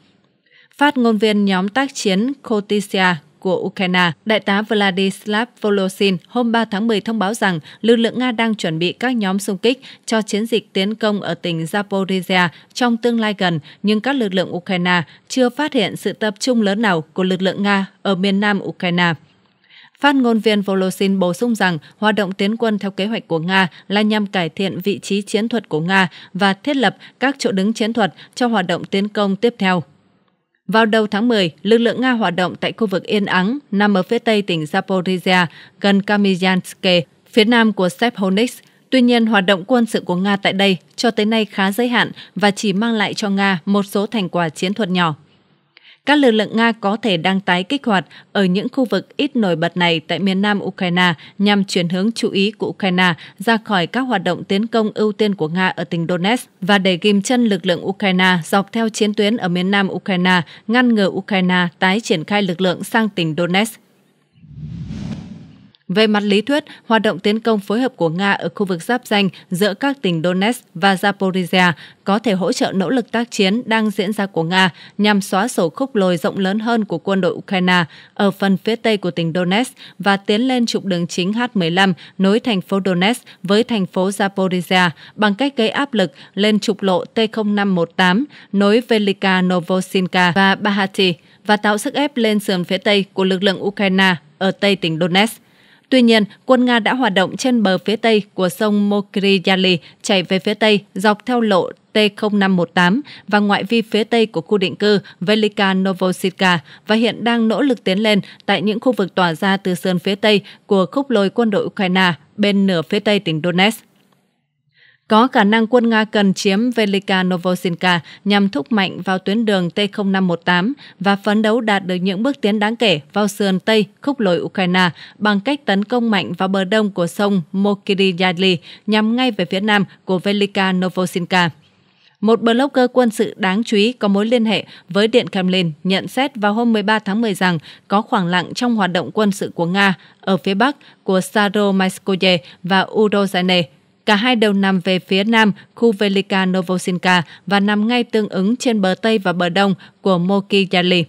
Phát ngôn viên nhóm tác chiến Kotisia của Ukraine, đại tá Vladislav Volosin, hôm 3 tháng 10 thông báo rằng lực lượng Nga đang chuẩn bị các nhóm xung kích cho chiến dịch tiến công ở tỉnh Zaporizhia trong tương lai gần, nhưng các lực lượng Ukraine chưa phát hiện sự tập trung lớn nào của lực lượng Nga ở miền nam Ukraine. Phát ngôn viên Volosin bổ sung rằng hoạt động tiến quân theo kế hoạch của Nga là nhằm cải thiện vị trí chiến thuật của Nga và thiết lập các chỗ đứng chiến thuật cho hoạt động tiến công tiếp theo. Vào đầu tháng 10, lực lượng Nga hoạt động tại khu vực Yên Ắng, nằm ở phía tây tỉnh Zaporizhia, gần Kamianske, phía nam của Sephonis. Tuy nhiên, hoạt động quân sự của Nga tại đây cho tới nay khá giới hạn và chỉ mang lại cho Nga một số thành quả chiến thuật nhỏ. Các lực lượng Nga có thể đang tái kích hoạt ở những khu vực ít nổi bật này tại miền nam Ukraine nhằm chuyển hướng chú ý của Ukraine ra khỏi các hoạt động tiến công ưu tiên của Nga ở tỉnh Donetsk và để ghim chân lực lượng Ukraine dọc theo chiến tuyến ở miền nam Ukraine, ngăn ngừa Ukraine tái triển khai lực lượng sang tỉnh Donetsk về mặt lý thuyết, hoạt động tiến công phối hợp của Nga ở khu vực giáp danh giữa các tỉnh Donetsk và Zaporizhia có thể hỗ trợ nỗ lực tác chiến đang diễn ra của Nga nhằm xóa sổ khúc lồi rộng lớn hơn của quân đội Ukraine ở phần phía tây của tỉnh Donetsk và tiến lên trục đường chính H-15 nối thành phố Donetsk với thành phố Zaporizhia bằng cách gây áp lực lên trục lộ T-0518 nối Velika Novosinka và Bahati và tạo sức ép lên sườn phía tây của lực lượng Ukraine ở tây tỉnh Donetsk. Tuy nhiên, quân Nga đã hoạt động trên bờ phía tây của sông Mokriali chảy về phía tây dọc theo lộ T0518 và ngoại vi phía tây của khu định cư Velika Novosivka và hiện đang nỗ lực tiến lên tại những khu vực tỏa ra từ sườn phía tây của khúc lối quân đội Ukraine bên nửa phía tây tỉnh Donetsk có khả năng quân Nga cần chiếm Velika Novosinka nhằm thúc mạnh vào tuyến đường T-0518 và phấn đấu đạt được những bước tiến đáng kể vào sườn Tây khúc lồi Ukraine bằng cách tấn công mạnh vào bờ đông của sông Mokiri nhằm ngay về phía nam của Velika Novosinka. Một blogger quân sự đáng chú ý có mối liên hệ với Điện Kremlin nhận xét vào hôm 13 tháng 10 rằng có khoảng lặng trong hoạt động quân sự của Nga ở phía bắc của Staromaskoye và Urozhene, Cả hai đều nằm về phía nam khu Velika Novosinka và nằm ngay tương ứng trên bờ Tây và bờ Đông của Mokigali.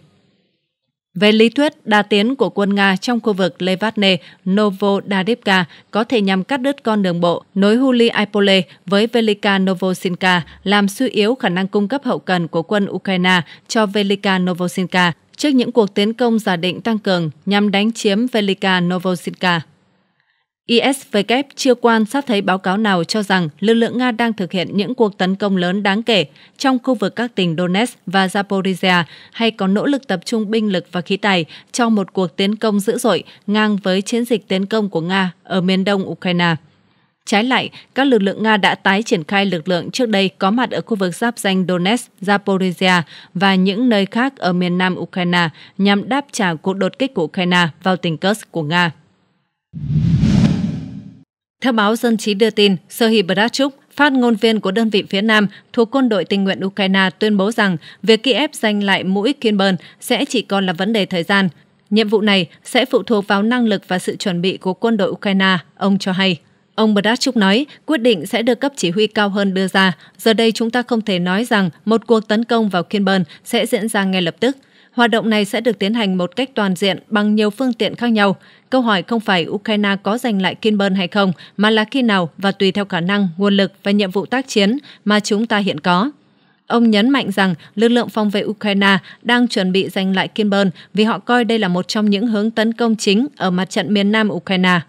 Về lý thuyết, đa tiến của quân Nga trong khu vực Levatne Novodadivka có thể nhằm cắt đứt con đường bộ nối Huli Aipole với Velika Novosinka, làm suy yếu khả năng cung cấp hậu cần của quân Ukraine cho Velika Novosinka trước những cuộc tiến công giả định tăng cường nhằm đánh chiếm Velika Novosinka. Isvk chưa quan sát thấy báo cáo nào cho rằng lực lượng Nga đang thực hiện những cuộc tấn công lớn đáng kể trong khu vực các tỉnh Donetsk và Zaporizhia hay có nỗ lực tập trung binh lực và khí tài trong một cuộc tiến công dữ dội ngang với chiến dịch tiến công của Nga ở miền đông Ukraine. Trái lại, các lực lượng Nga đã tái triển khai lực lượng trước đây có mặt ở khu vực giáp danh Donetsk, Zaporizhia và những nơi khác ở miền nam Ukraine nhằm đáp trả cuộc đột kích của Ukraine vào tỉnh Kursk của Nga. Theo báo Dân trí đưa tin, Serhiy Bradchuk, phát ngôn viên của đơn vị phía Nam thuộc quân đội tình nguyện Ukraine tuyên bố rằng việc Kiev giành lại mũi Kinburn sẽ chỉ còn là vấn đề thời gian. Nhiệm vụ này sẽ phụ thuộc vào năng lực và sự chuẩn bị của quân đội Ukraine, ông cho hay. Ông Bradchuk nói, quyết định sẽ được cấp chỉ huy cao hơn đưa ra. Giờ đây chúng ta không thể nói rằng một cuộc tấn công vào Kinburn sẽ diễn ra ngay lập tức. Hoạt động này sẽ được tiến hành một cách toàn diện bằng nhiều phương tiện khác nhau. Câu hỏi không phải Ukraine có giành lại Kinburn hay không, mà là khi nào và tùy theo khả năng, nguồn lực và nhiệm vụ tác chiến mà chúng ta hiện có. Ông nhấn mạnh rằng lực lượng phòng vệ Ukraine đang chuẩn bị giành lại Kinburn vì họ coi đây là một trong những hướng tấn công chính ở mặt trận miền nam Ukraine.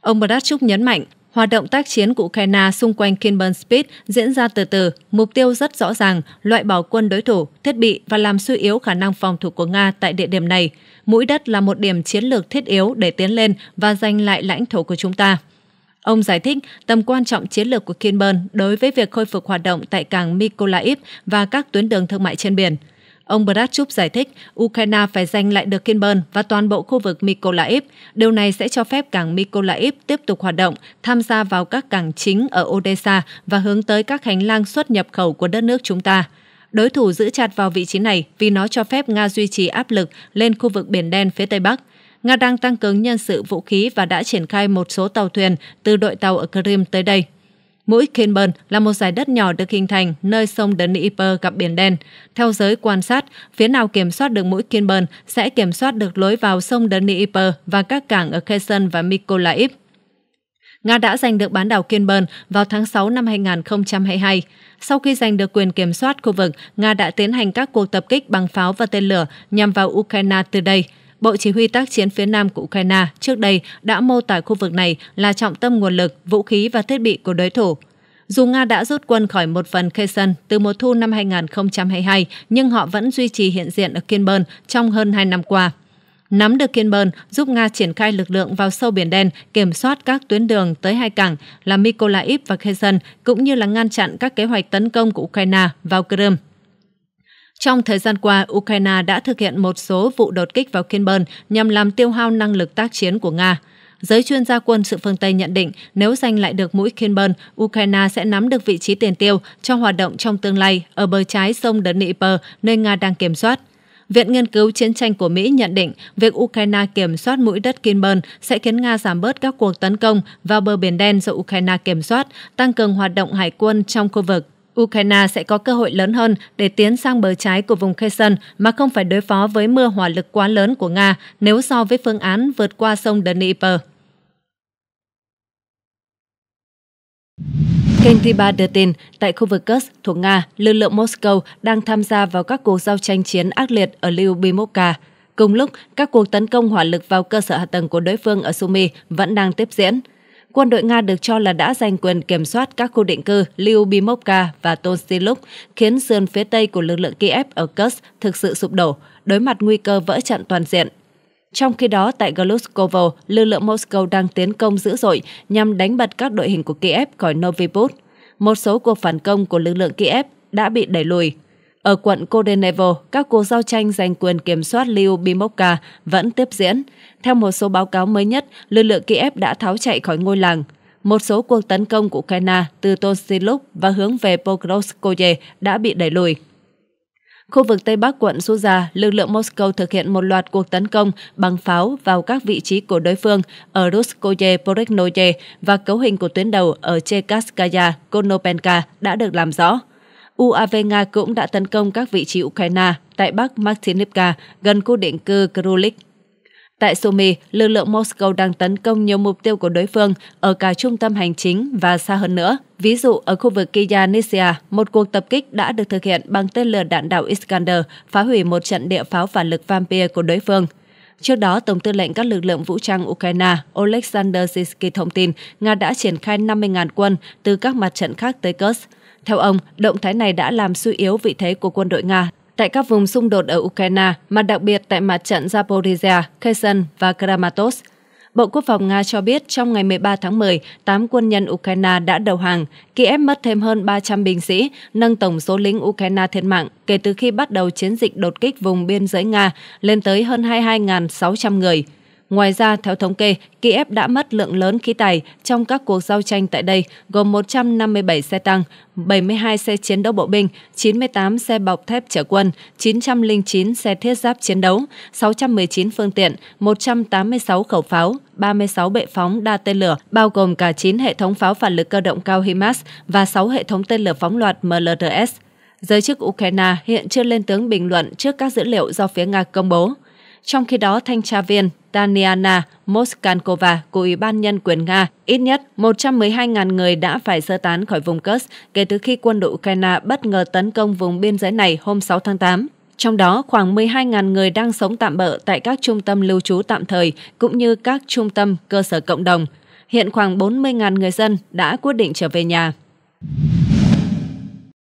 Ông Bradchuk nhấn mạnh Hoạt động tác chiến của Ukraine xung quanh Kinburn Spit diễn ra từ từ, mục tiêu rất rõ ràng, loại bỏ quân đối thủ, thiết bị và làm suy yếu khả năng phòng thủ của Nga tại địa điểm này. Mũi đất là một điểm chiến lược thiết yếu để tiến lên và giành lại lãnh thổ của chúng ta. Ông giải thích tầm quan trọng chiến lược của Kinburn đối với việc khôi phục hoạt động tại cảng Mykolaiv và các tuyến đường thương mại trên biển – Ông Bradchuk giải thích Ukraine phải giành lại được Kinburn và toàn bộ khu vực Mykolaiv. Điều này sẽ cho phép cảng Mykolaiv tiếp tục hoạt động, tham gia vào các cảng chính ở Odessa và hướng tới các hành lang xuất nhập khẩu của đất nước chúng ta. Đối thủ giữ chặt vào vị trí này vì nó cho phép Nga duy trì áp lực lên khu vực Biển Đen phía Tây Bắc. Nga đang tăng cường nhân sự vũ khí và đã triển khai một số tàu thuyền từ đội tàu ở Crimea tới đây. Mũi Kinburn là một giải đất nhỏ được hình thành nơi sông Dnieper gặp Biển Đen. Theo giới quan sát, phía nào kiểm soát được mũi Kinburn sẽ kiểm soát được lối vào sông Dnieper và các cảng ở Kherson và Mykolaiv. Nga đã giành được bán đảo Kinburn vào tháng 6 năm 2022. Sau khi giành được quyền kiểm soát khu vực, Nga đã tiến hành các cuộc tập kích bằng pháo và tên lửa nhằm vào Ukraine từ đây – Bộ Chỉ huy tác chiến phía Nam của Ukraine trước đây đã mô tả khu vực này là trọng tâm nguồn lực, vũ khí và thiết bị của đối thủ. Dù Nga đã rút quân khỏi một phần Kherson từ mùa thu năm 2022, nhưng họ vẫn duy trì hiện diện ở Kiên trong hơn 2 năm qua. Nắm được Kiên giúp Nga triển khai lực lượng vào sâu Biển Đen, kiểm soát các tuyến đường tới hai cảng là Mykolaiv và Kherson, cũng như là ngăn chặn các kế hoạch tấn công của Ukraine vào Crimea. Trong thời gian qua, Ukraine đã thực hiện một số vụ đột kích vào Kiên nhằm làm tiêu hao năng lực tác chiến của Nga. Giới chuyên gia quân sự phương Tây nhận định nếu giành lại được mũi Kiên Ukraine sẽ nắm được vị trí tiền tiêu cho hoạt động trong tương lai ở bờ trái sông Dnieper, nơi Nga đang kiểm soát. Viện Nghiên cứu Chiến tranh của Mỹ nhận định việc Ukraine kiểm soát mũi đất Kinburn sẽ khiến Nga giảm bớt các cuộc tấn công vào bờ biển đen do Ukraine kiểm soát, tăng cường hoạt động hải quân trong khu vực. Ukraine sẽ có cơ hội lớn hơn để tiến sang bờ trái của vùng Kherson mà không phải đối phó với mưa hỏa lực quá lớn của Nga nếu so với phương án vượt qua sông Dnieper. Kênh Riba đưa tin, tại khu vực Kursk thuộc Nga, lực lượng Moscow đang tham gia vào các cuộc giao tranh chiến ác liệt ở Lyubimovka. Cùng lúc, các cuộc tấn công hỏa lực vào cơ sở hạ tầng của đối phương ở Sumy vẫn đang tiếp diễn quân đội Nga được cho là đã giành quyền kiểm soát các khu định cư Lyubimovka và Tonstiluk, khiến sườn phía tây của lực lượng Kiev ở Kursk thực sự sụp đổ, đối mặt nguy cơ vỡ trận toàn diện. Trong khi đó, tại Gluskovo, lực lượng Moscow đang tiến công dữ dội nhằm đánh bật các đội hình của Kiev khỏi Novibut. Một số cuộc phản công của lực lượng Kiev đã bị đẩy lùi, ở quận Codenevo, các cuộc giao tranh giành quyền kiểm soát Liu vẫn tiếp diễn. Theo một số báo cáo mới nhất, lực lượng Kiev đã tháo chạy khỏi ngôi làng. Một số cuộc tấn công của Ukraine từ Tonsiluk và hướng về Pokrovskoye đã bị đẩy lùi. Khu vực Tây Bắc quận Suza, lực lượng Moscow thực hiện một loạt cuộc tấn công bằng pháo vào các vị trí của đối phương ở Ruskoye, Poriknoye và cấu hình của tuyến đầu ở Chekaskaya, Konopenka đã được làm rõ. UAV Nga cũng đã tấn công các vị trí Ukraine tại Bắc Martinivka gần khu định cư Krulik. Tại Sumy, lực lượng Moscow đang tấn công nhiều mục tiêu của đối phương ở cả trung tâm hành chính và xa hơn nữa. Ví dụ, ở khu vực Kyanisia, một cuộc tập kích đã được thực hiện bằng tên lửa đạn đạo Iskander, phá hủy một trận địa pháo phản lực Vampir của đối phương. Trước đó, Tổng tư lệnh các lực lượng vũ trang Ukraine Oleksandr Zizky thông tin Nga đã triển khai 50.000 quân từ các mặt trận khác tới Kursk theo ông, động thái này đã làm suy yếu vị thế của quân đội Nga tại các vùng xung đột ở Ukraine, mà đặc biệt tại mặt trận Zaporizhia, Kherson và Kramatorsk. Bộ Quốc phòng Nga cho biết trong ngày 13 tháng 10, 8 quân nhân Ukraine đã đầu hàng. Kiev mất thêm hơn 300 binh sĩ, nâng tổng số lính Ukraine thiệt mạng kể từ khi bắt đầu chiến dịch đột kích vùng biên giới Nga lên tới hơn 22.600 người. Ngoài ra, theo thống kê, Kiev đã mất lượng lớn khí tài trong các cuộc giao tranh tại đây, gồm 157 xe tăng, 72 xe chiến đấu bộ binh, 98 xe bọc thép chở quân, 909 xe thiết giáp chiến đấu, 619 phương tiện, 186 khẩu pháo, 36 bệ phóng đa tên lửa, bao gồm cả 9 hệ thống pháo phản lực cơ động cao HIMARS và 6 hệ thống tên lửa phóng loạt MLRS. Giới chức Ukraine hiện chưa lên tiếng bình luận trước các dữ liệu do phía Nga công bố. Trong khi đó, thanh tra viên Taniana Moskankova của Ủy ban Nhân quyền Nga, ít nhất 112.000 người đã phải sơ tán khỏi vùng Kurs kể từ khi quân đội Ukraine bất ngờ tấn công vùng biên giới này hôm 6 tháng 8. Trong đó, khoảng 12.000 người đang sống tạm bỡ tại các trung tâm lưu trú tạm thời cũng như các trung tâm cơ sở cộng đồng. Hiện khoảng 40.000 người dân đã quyết định trở về nhà.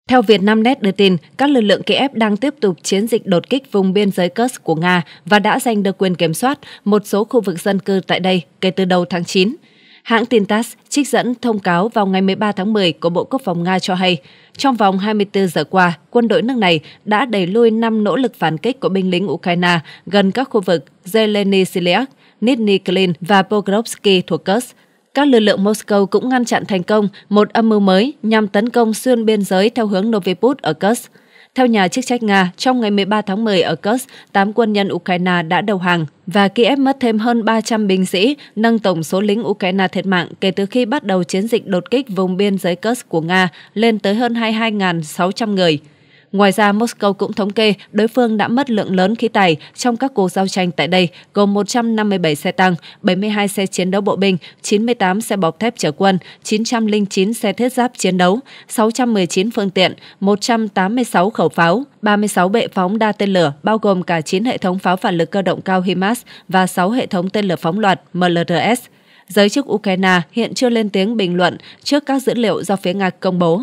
Theo Vietnamnet đưa tin, các lực lượng Kiev đang tiếp tục chiến dịch đột kích vùng biên giới Kursk của Nga và đã giành được quyền kiểm soát một số khu vực dân cư tại đây kể từ đầu tháng 9. Hãng tin TASS trích dẫn thông cáo vào ngày 13 tháng 10 của Bộ Quốc phòng Nga cho hay, trong vòng 24 giờ qua, quân đội nước này đã đẩy lui 5 nỗ lực phản kích của binh lính Ukraine gần các khu vực Zeleny Siliak, Nizhny Klin và Pokrovsky thuộc Kursk, các lực lượng Moscow cũng ngăn chặn thành công một âm mưu mới nhằm tấn công xuyên biên giới theo hướng Noviput ở Kursk. Theo nhà chức trách Nga, trong ngày 13 tháng 10 ở Kursk, 8 quân nhân Ukraine đã đầu hàng và Kiev mất thêm hơn 300 binh sĩ, nâng tổng số lính Ukraine thiệt mạng kể từ khi bắt đầu chiến dịch đột kích vùng biên giới Kursk của Nga lên tới hơn 22.600 người. Ngoài ra, Moscow cũng thống kê đối phương đã mất lượng lớn khí tài trong các cuộc giao tranh tại đây, gồm 157 xe tăng, 72 xe chiến đấu bộ binh, 98 xe bọc thép chở quân, 909 xe thiết giáp chiến đấu, 619 phương tiện, 186 khẩu pháo, 36 bệ phóng đa tên lửa, bao gồm cả 9 hệ thống pháo phản lực cơ động cao HIMARS và 6 hệ thống tên lửa phóng loạt MLRS. Giới chức Ukraine hiện chưa lên tiếng bình luận trước các dữ liệu do phía Nga công bố.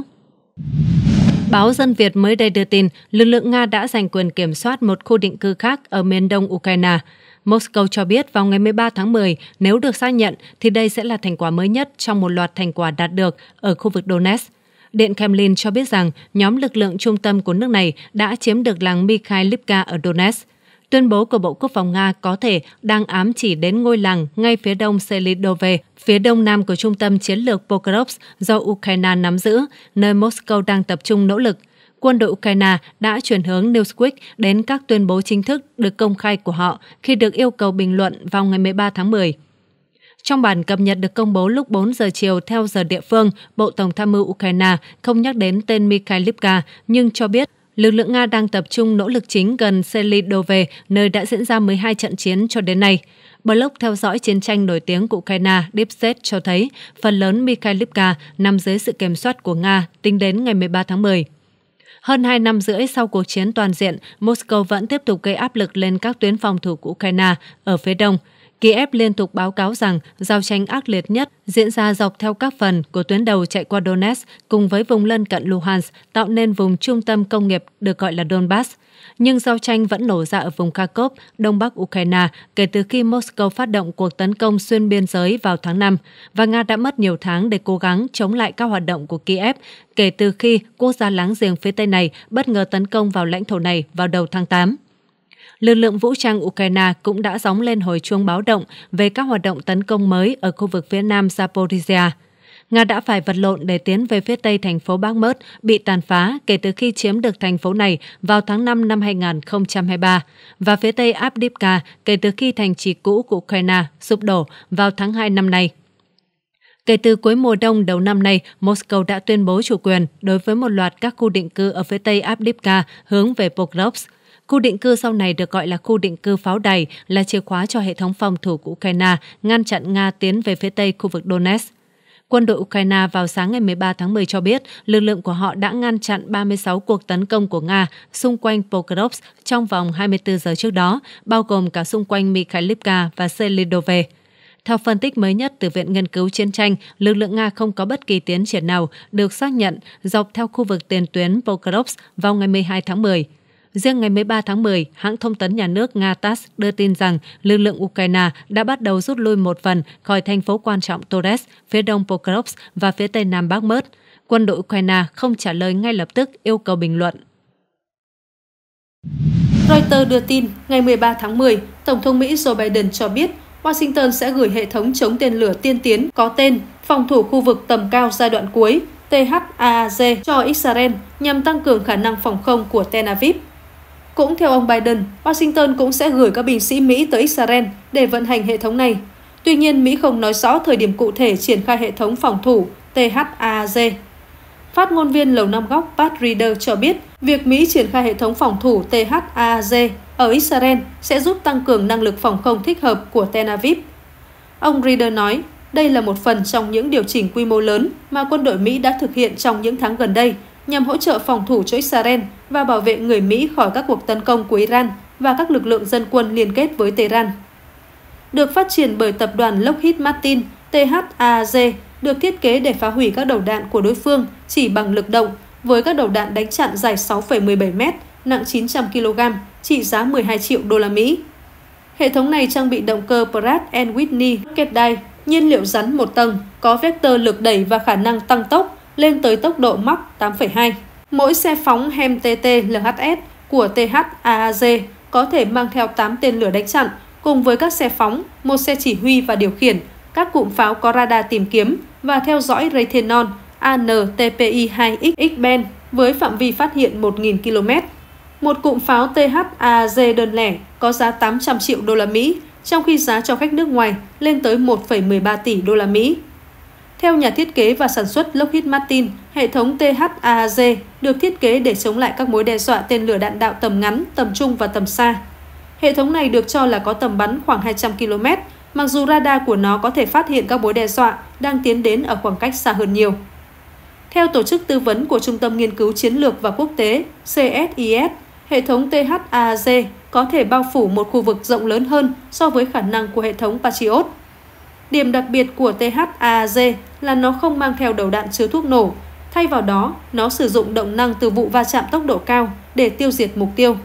Báo Dân Việt mới đây đưa tin, lực lượng Nga đã giành quyền kiểm soát một khu định cư khác ở miền đông Ukraine. Moscow cho biết vào ngày 13 tháng 10, nếu được xác nhận, thì đây sẽ là thành quả mới nhất trong một loạt thành quả đạt được ở khu vực Donetsk. Điện Kremlin cho biết rằng nhóm lực lượng trung tâm của nước này đã chiếm được làng Mikhailivka ở Donetsk. Tuyên bố của Bộ Quốc phòng Nga có thể đang ám chỉ đến ngôi làng ngay phía đông Selidove, phía đông nam của trung tâm chiến lược Pokrovsk do Ukraine nắm giữ, nơi Moscow đang tập trung nỗ lực. Quân đội Ukraine đã chuyển hướng Newsweek đến các tuyên bố chính thức được công khai của họ khi được yêu cầu bình luận vào ngày 13 tháng 10. Trong bản cập nhật được công bố lúc 4 giờ chiều theo giờ địa phương, Bộ Tổng tham mưu Ukraine không nhắc đến tên Mikhail Lipka nhưng cho biết lực lượng Nga đang tập trung nỗ lực chính gần Selidove, nơi đã diễn ra 12 trận chiến cho đến nay. Blog theo dõi chiến tranh nổi tiếng của Ukraine Deep State cho thấy phần lớn Mikhailivka nằm dưới sự kiểm soát của Nga tính đến ngày 13 tháng 10. Hơn 2 năm rưỡi sau cuộc chiến toàn diện, Moscow vẫn tiếp tục gây áp lực lên các tuyến phòng thủ của Ukraine ở phía đông – Kiev liên tục báo cáo rằng giao tranh ác liệt nhất diễn ra dọc theo các phần của tuyến đầu chạy qua Donetsk cùng với vùng lân cận Luhansk, tạo nên vùng trung tâm công nghiệp được gọi là Donbass. Nhưng giao tranh vẫn nổ ra ở vùng Kharkov, đông bắc Ukraine kể từ khi Moscow phát động cuộc tấn công xuyên biên giới vào tháng 5, và Nga đã mất nhiều tháng để cố gắng chống lại các hoạt động của Kiev kể từ khi quốc gia láng giềng phía Tây này bất ngờ tấn công vào lãnh thổ này vào đầu tháng 8. Lực lượng vũ trang Ukraine cũng đã gióng lên hồi chuông báo động về các hoạt động tấn công mới ở khu vực phía nam Zaporizhia. Nga đã phải vật lộn để tiến về phía tây thành phố Bác Mớt bị tàn phá kể từ khi chiếm được thành phố này vào tháng 5 năm 2023 và phía tây Abdivka kể từ khi thành trì cũ của Ukraine sụp đổ vào tháng 2 năm nay. Kể từ cuối mùa đông đầu năm nay, Moscow đã tuyên bố chủ quyền đối với một loạt các khu định cư ở phía tây Abdivka hướng về Pokrovsk, Khu định cư sau này được gọi là khu định cư pháo đài là chìa khóa cho hệ thống phòng thủ của Ukraine ngăn chặn Nga tiến về phía tây khu vực Donetsk. Quân đội Ukraine vào sáng ngày 13 tháng 10 cho biết lực lượng của họ đã ngăn chặn 36 cuộc tấn công của Nga xung quanh Pokrovsk trong vòng 24 giờ trước đó, bao gồm cả xung quanh Mikhailivka và Selidove. Theo phân tích mới nhất từ Viện Nghiên cứu Chiến tranh, lực lượng Nga không có bất kỳ tiến triển nào được xác nhận dọc theo khu vực tiền tuyến Pokrovsk vào ngày 12 tháng 10. Riêng ngày 13 tháng 10, hãng thông tấn nhà nước Nga TASS đưa tin rằng lực lượng Ukraine đã bắt đầu rút lui một phần khỏi thành phố quan trọng Torres, phía đông Pokrovsk và phía tây nam Bắc Mớt. Quân đội Ukraine không trả lời ngay lập tức yêu cầu bình luận. Reuters đưa tin, ngày 13 tháng 10, Tổng thống Mỹ Joe Biden cho biết Washington sẽ gửi hệ thống chống tên lửa tiên tiến có tên Phòng thủ khu vực tầm cao giai đoạn cuối THAAG cho Israel nhằm tăng cường khả năng phòng không của Tel Aviv. Cũng theo ông Biden, Washington cũng sẽ gửi các binh sĩ Mỹ tới Israel để vận hành hệ thống này. Tuy nhiên, Mỹ không nói rõ thời điểm cụ thể triển khai hệ thống phòng thủ THAZ. Phát ngôn viên Lầu Năm Góc Pat Reeder cho biết, việc Mỹ triển khai hệ thống phòng thủ THAZ ở Israel sẽ giúp tăng cường năng lực phòng không thích hợp của Tel Aviv. Ông Reeder nói, đây là một phần trong những điều chỉnh quy mô lớn mà quân đội Mỹ đã thực hiện trong những tháng gần đây nhằm hỗ trợ phòng thủ cho Israel và bảo vệ người Mỹ khỏi các cuộc tấn công của Iran và các lực lượng dân quân liên kết với Tehran. Được phát triển bởi tập đoàn Lockheed Martin, THAG được thiết kế để phá hủy các đầu đạn của đối phương chỉ bằng lực động với các đầu đạn đánh chặn dài 6,17 m, nặng 900 kg, trị giá 12 triệu đô la Mỹ. Hệ thống này trang bị động cơ Pratt Whitney Rocketdyne, nhiên liệu rắn một tầng, có vector lực đẩy và khả năng tăng tốc lên tới tốc độ Mach 8,2. Mỗi xe phóng HEM TT LHS của THAAZ có thể mang theo 8 tên lửa đánh chặn, cùng với các xe phóng, một xe chỉ huy và điều khiển, các cụm pháo có radar tìm kiếm và theo dõi Raytheon antpi 2 xx X-band với phạm vi phát hiện 1.000 km. Một cụm pháo THAZ đơn lẻ có giá 800 triệu đô la Mỹ, trong khi giá cho khách nước ngoài lên tới 1,13 tỷ đô la Mỹ. Theo nhà thiết kế và sản xuất Lockheed Martin, hệ thống THAAZ được thiết kế để chống lại các mối đe dọa tên lửa đạn đạo tầm ngắn, tầm trung và tầm xa. Hệ thống này được cho là có tầm bắn khoảng 200 km, mặc dù radar của nó có thể phát hiện các mối đe dọa đang tiến đến ở khoảng cách xa hơn nhiều. Theo tổ chức tư vấn của Trung tâm Nghiên cứu Chiến lược và Quốc tế CSIS, hệ thống THAAZ có thể bao phủ một khu vực rộng lớn hơn so với khả năng của hệ thống Patriot. Điểm đặc biệt của THAAG là nó không mang theo đầu đạn chứa thuốc nổ. Thay vào đó, nó sử dụng động năng từ vụ va chạm tốc độ cao để tiêu diệt mục tiêu.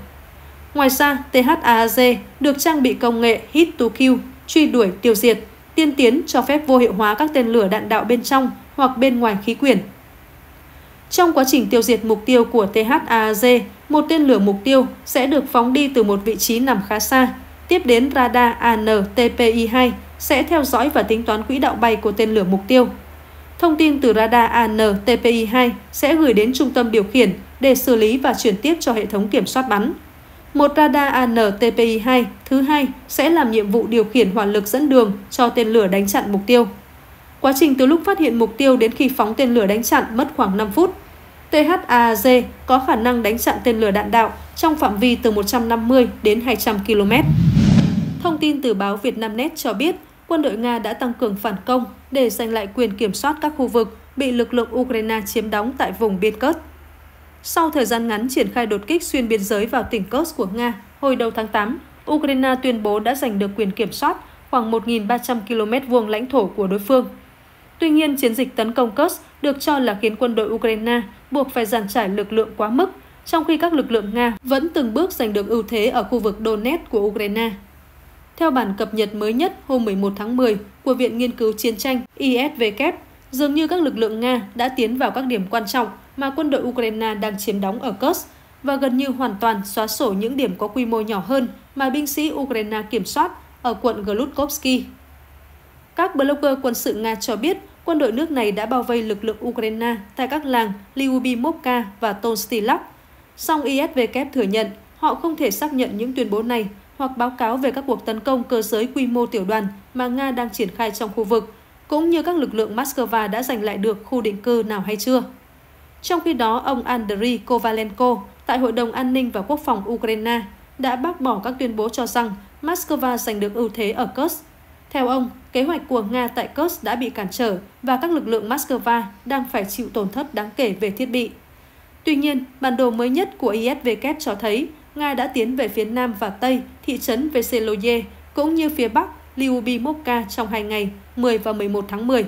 Ngoài ra, THAAG được trang bị công nghệ Hit to Kill, truy đuổi tiêu diệt, tiên tiến cho phép vô hiệu hóa các tên lửa đạn đạo bên trong hoặc bên ngoài khí quyển. Trong quá trình tiêu diệt mục tiêu của THAAG, một tên lửa mục tiêu sẽ được phóng đi từ một vị trí nằm khá xa, tiếp đến radar ANTPI-2 sẽ theo dõi và tính toán quỹ đạo bay của tên lửa mục tiêu. Thông tin từ radar ANTPI-2 sẽ gửi đến trung tâm điều khiển để xử lý và chuyển tiếp cho hệ thống kiểm soát bắn. Một radar ANTPI-2 thứ hai sẽ làm nhiệm vụ điều khiển hỏa lực dẫn đường cho tên lửa đánh chặn mục tiêu. Quá trình từ lúc phát hiện mục tiêu đến khi phóng tên lửa đánh chặn mất khoảng 5 phút. THAAZ có khả năng đánh chặn tên lửa đạn đạo trong phạm vi từ 150 đến 200 km. Thông tin từ báo Vietnamnet cho biết, quân đội Nga đã tăng cường phản công để giành lại quyền kiểm soát các khu vực bị lực lượng Ukraine chiếm đóng tại vùng biên Kursk. Sau thời gian ngắn triển khai đột kích xuyên biên giới vào tỉnh Kursk của Nga hồi đầu tháng 8, Ukraine tuyên bố đã giành được quyền kiểm soát khoảng 1.300 km vuông lãnh thổ của đối phương. Tuy nhiên, chiến dịch tấn công Kursk được cho là khiến quân đội Ukraine buộc phải giàn trải lực lượng quá mức, trong khi các lực lượng Nga vẫn từng bước giành được ưu thế ở khu vực Donetsk của Ukraine. Theo bản cập nhật mới nhất hôm 11 tháng 10 của Viện Nghiên cứu Chiến tranh ISVK, dường như các lực lượng Nga đã tiến vào các điểm quan trọng mà quân đội Ukraine đang chiếm đóng ở Kursk và gần như hoàn toàn xóa sổ những điểm có quy mô nhỏ hơn mà binh sĩ Ukraine kiểm soát ở quận Glutkovsky. Các blogger quân sự Nga cho biết quân đội nước này đã bao vây lực lượng Ukraine tại các làng Lyubimovka và Tolstilak. Song ISVK thừa nhận họ không thể xác nhận những tuyên bố này hoặc báo cáo về các cuộc tấn công cơ giới quy mô tiểu đoàn mà Nga đang triển khai trong khu vực, cũng như các lực lượng Moscow đã giành lại được khu định cư nào hay chưa. Trong khi đó, ông Andriy Kovalenko tại Hội đồng An ninh và Quốc phòng Ukraine đã bác bỏ các tuyên bố cho rằng Moscow giành được ưu thế ở Kursk. Theo ông, kế hoạch của Nga tại Kursk đã bị cản trở và các lực lượng Moscow đang phải chịu tổn thất đáng kể về thiết bị. Tuy nhiên, bản đồ mới nhất của ISW cho thấy Nga đã tiến về phía Nam và Tây thị trấn Veseloye cũng như phía Bắc Liubimoka trong hai ngày 10 và 11 tháng 10.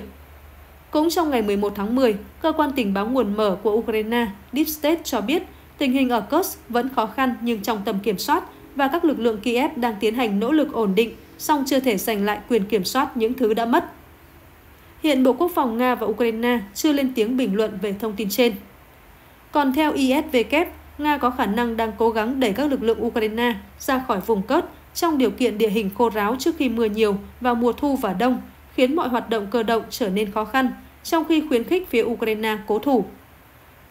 Cũng trong ngày 11 tháng 10, cơ quan tình báo nguồn mở của Ukraine Deep State cho biết tình hình ở Kursk vẫn khó khăn nhưng trong tầm kiểm soát và các lực lượng Kiev đang tiến hành nỗ lực ổn định, song chưa thể giành lại quyền kiểm soát những thứ đã mất. Hiện Bộ Quốc phòng Nga và Ukraine chưa lên tiếng bình luận về thông tin trên. Còn theo ISW, Nga có khả năng đang cố gắng đẩy các lực lượng Ukraine ra khỏi vùng cớt trong điều kiện địa hình khô ráo trước khi mưa nhiều vào mùa thu và đông, khiến mọi hoạt động cơ động trở nên khó khăn, trong khi khuyến khích phía Ukraine cố thủ.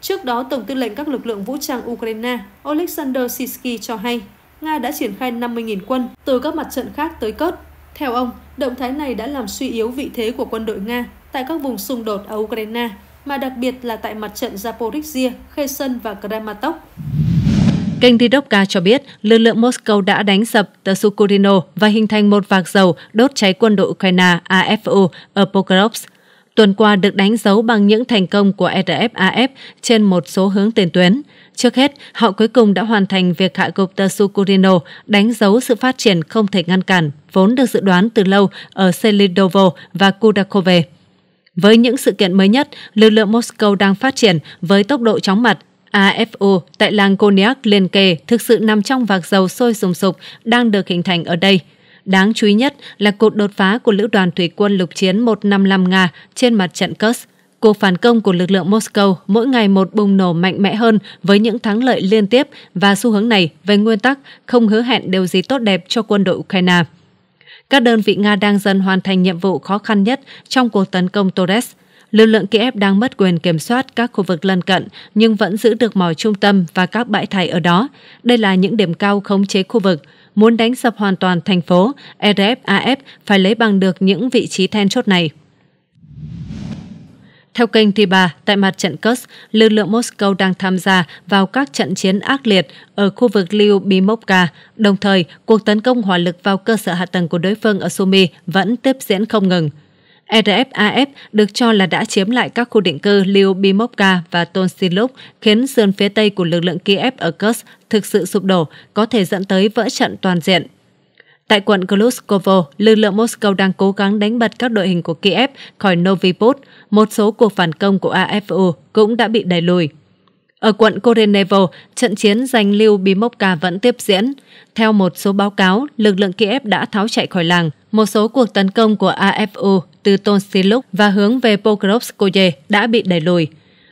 Trước đó, Tổng tư lệnh các lực lượng vũ trang Ukraine Oleksandr Sisky cho hay, Nga đã triển khai 50.000 quân từ các mặt trận khác tới cớt. Theo ông, động thái này đã làm suy yếu vị thế của quân đội Nga tại các vùng xung đột ở Ukraine mà đặc biệt là tại mặt trận Zaporizhia, Kherson và Kramatorsk. Kênh Didovka cho biết lực lượng Moscow đã đánh sập tờ Sukurino và hình thành một vạc dầu đốt cháy quân đội Ukraine AFU ở Pokrovsk. Tuần qua được đánh dấu bằng những thành công của RFAF e trên một số hướng tiền tuyến. Trước hết, họ cuối cùng đã hoàn thành việc hạ gục tờ Sukurino, đánh dấu sự phát triển không thể ngăn cản, vốn được dự đoán từ lâu ở Selidovo và Kudakove. Với những sự kiện mới nhất, lực lượng Moscow đang phát triển với tốc độ chóng mặt. AFO tại làng Konyak liền kề thực sự nằm trong vạc dầu sôi sùng sục đang được hình thành ở đây. Đáng chú ý nhất là cuộc đột phá của Lữ đoàn Thủy quân lục chiến 155 Nga trên mặt trận Kursk. Cuộc phản công của lực lượng Moscow mỗi ngày một bùng nổ mạnh mẽ hơn với những thắng lợi liên tiếp và xu hướng này, về nguyên tắc, không hứa hẹn điều gì tốt đẹp cho quân đội Ukraine. Các đơn vị Nga đang dần hoàn thành nhiệm vụ khó khăn nhất trong cuộc tấn công Torres. Lực lượng Kiev đang mất quyền kiểm soát các khu vực lân cận nhưng vẫn giữ được mỏ trung tâm và các bãi thải ở đó. Đây là những điểm cao khống chế khu vực. Muốn đánh sập hoàn toàn thành phố, RFAF phải lấy bằng được những vị trí then chốt này. Theo kênh Riba, tại mặt trận Kursk, lực lượng Moscow đang tham gia vào các trận chiến ác liệt ở khu vực Lyubimovka. Đồng thời, cuộc tấn công hỏa lực vào cơ sở hạ tầng của đối phương ở Sumy vẫn tiếp diễn không ngừng. RFAF e được cho là đã chiếm lại các khu định cư Lyubimovka và Tonsilov, khiến sườn phía tây của lực lượng Kiev ở Kursk thực sự sụp đổ, có thể dẫn tới vỡ trận toàn diện. Tại quận Gluskovo, lực lượng Moscow đang cố gắng đánh bật các đội hình của Kiev khỏi Novipol. Một số cuộc phản công của AFU cũng đã bị đẩy lùi. Ở quận Korenevo, trận chiến giành Lưu Bimovka vẫn tiếp diễn. Theo một số báo cáo, lực lượng Kiev đã tháo chạy khỏi làng. Một số cuộc tấn công của AFU từ Tonsiluk và hướng về Pokrovskoye đã bị đẩy lùi.